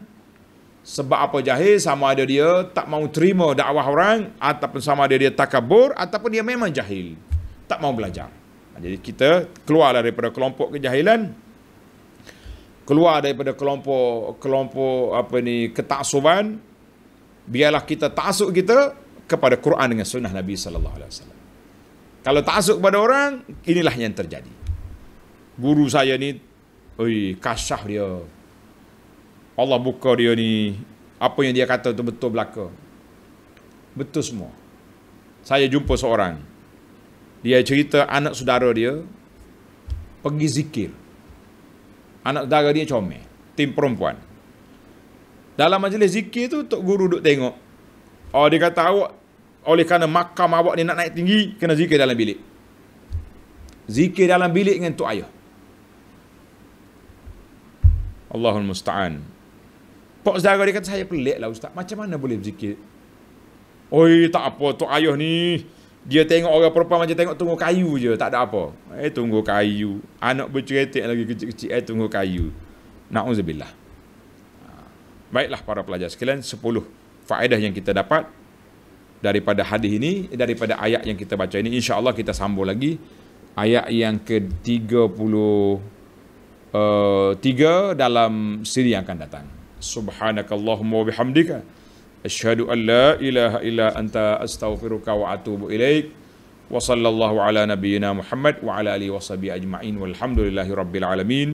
sebab apa jahil sama ada dia tak mau terima dakwah orang ataupun sama ada dia takabur ataupun dia memang jahil tak mau belajar jadi kita keluar daripada kelompok kejahilan keluar daripada kelompok kelompok apa ni ketaksuban biarlah kita taksub kita kepada Quran dengan sunnah Nabi sallallahu alaihi wasallam kalau taksub kepada orang inilah yang terjadi guru saya ni oi kasah dia Allah buka dia ni apa yang dia kata tu betul belaka. Betul semua. Saya jumpa seorang. Dia cerita anak saudara dia pergi zikir. Anak saudara dia comel, tim perempuan. Dalam majlis zikir tu tok guru duk tengok. Oh dia kata awak oleh kerana makam awak ni nak naik tinggi kena zikir dalam bilik. Zikir dalam bilik dengan tok ayah. Allahul musta'an. Pak saudara dia kata saya pelik lah ustaz. Macam mana boleh berzikir? Oi tak apa tok ayah ni. Dia tengok orang perempuan macam tengok tunggu kayu je. Tak ada apa. Eh tunggu kayu. Anak berceretik lagi kecil-kecil. Eh tunggu kayu. Na'udzubillah. Ah, baiklah para pelajar sekalian. sepuluh faedah yang kita dapat daripada hadis ini daripada ayat yang kita baca ini insyaallah kita sambung lagi ayat yang ke-30 uh, 3 dalam siri yang akan datang Subhanakallahumma wa bihamdika asyhadu an la ilaha illa anta astaghfiruka wa atubu ilaik wa sallallahu ala nabiyyina Muhammad wa ala alihi washabihi ajmain walhamdulillahirabbil alamin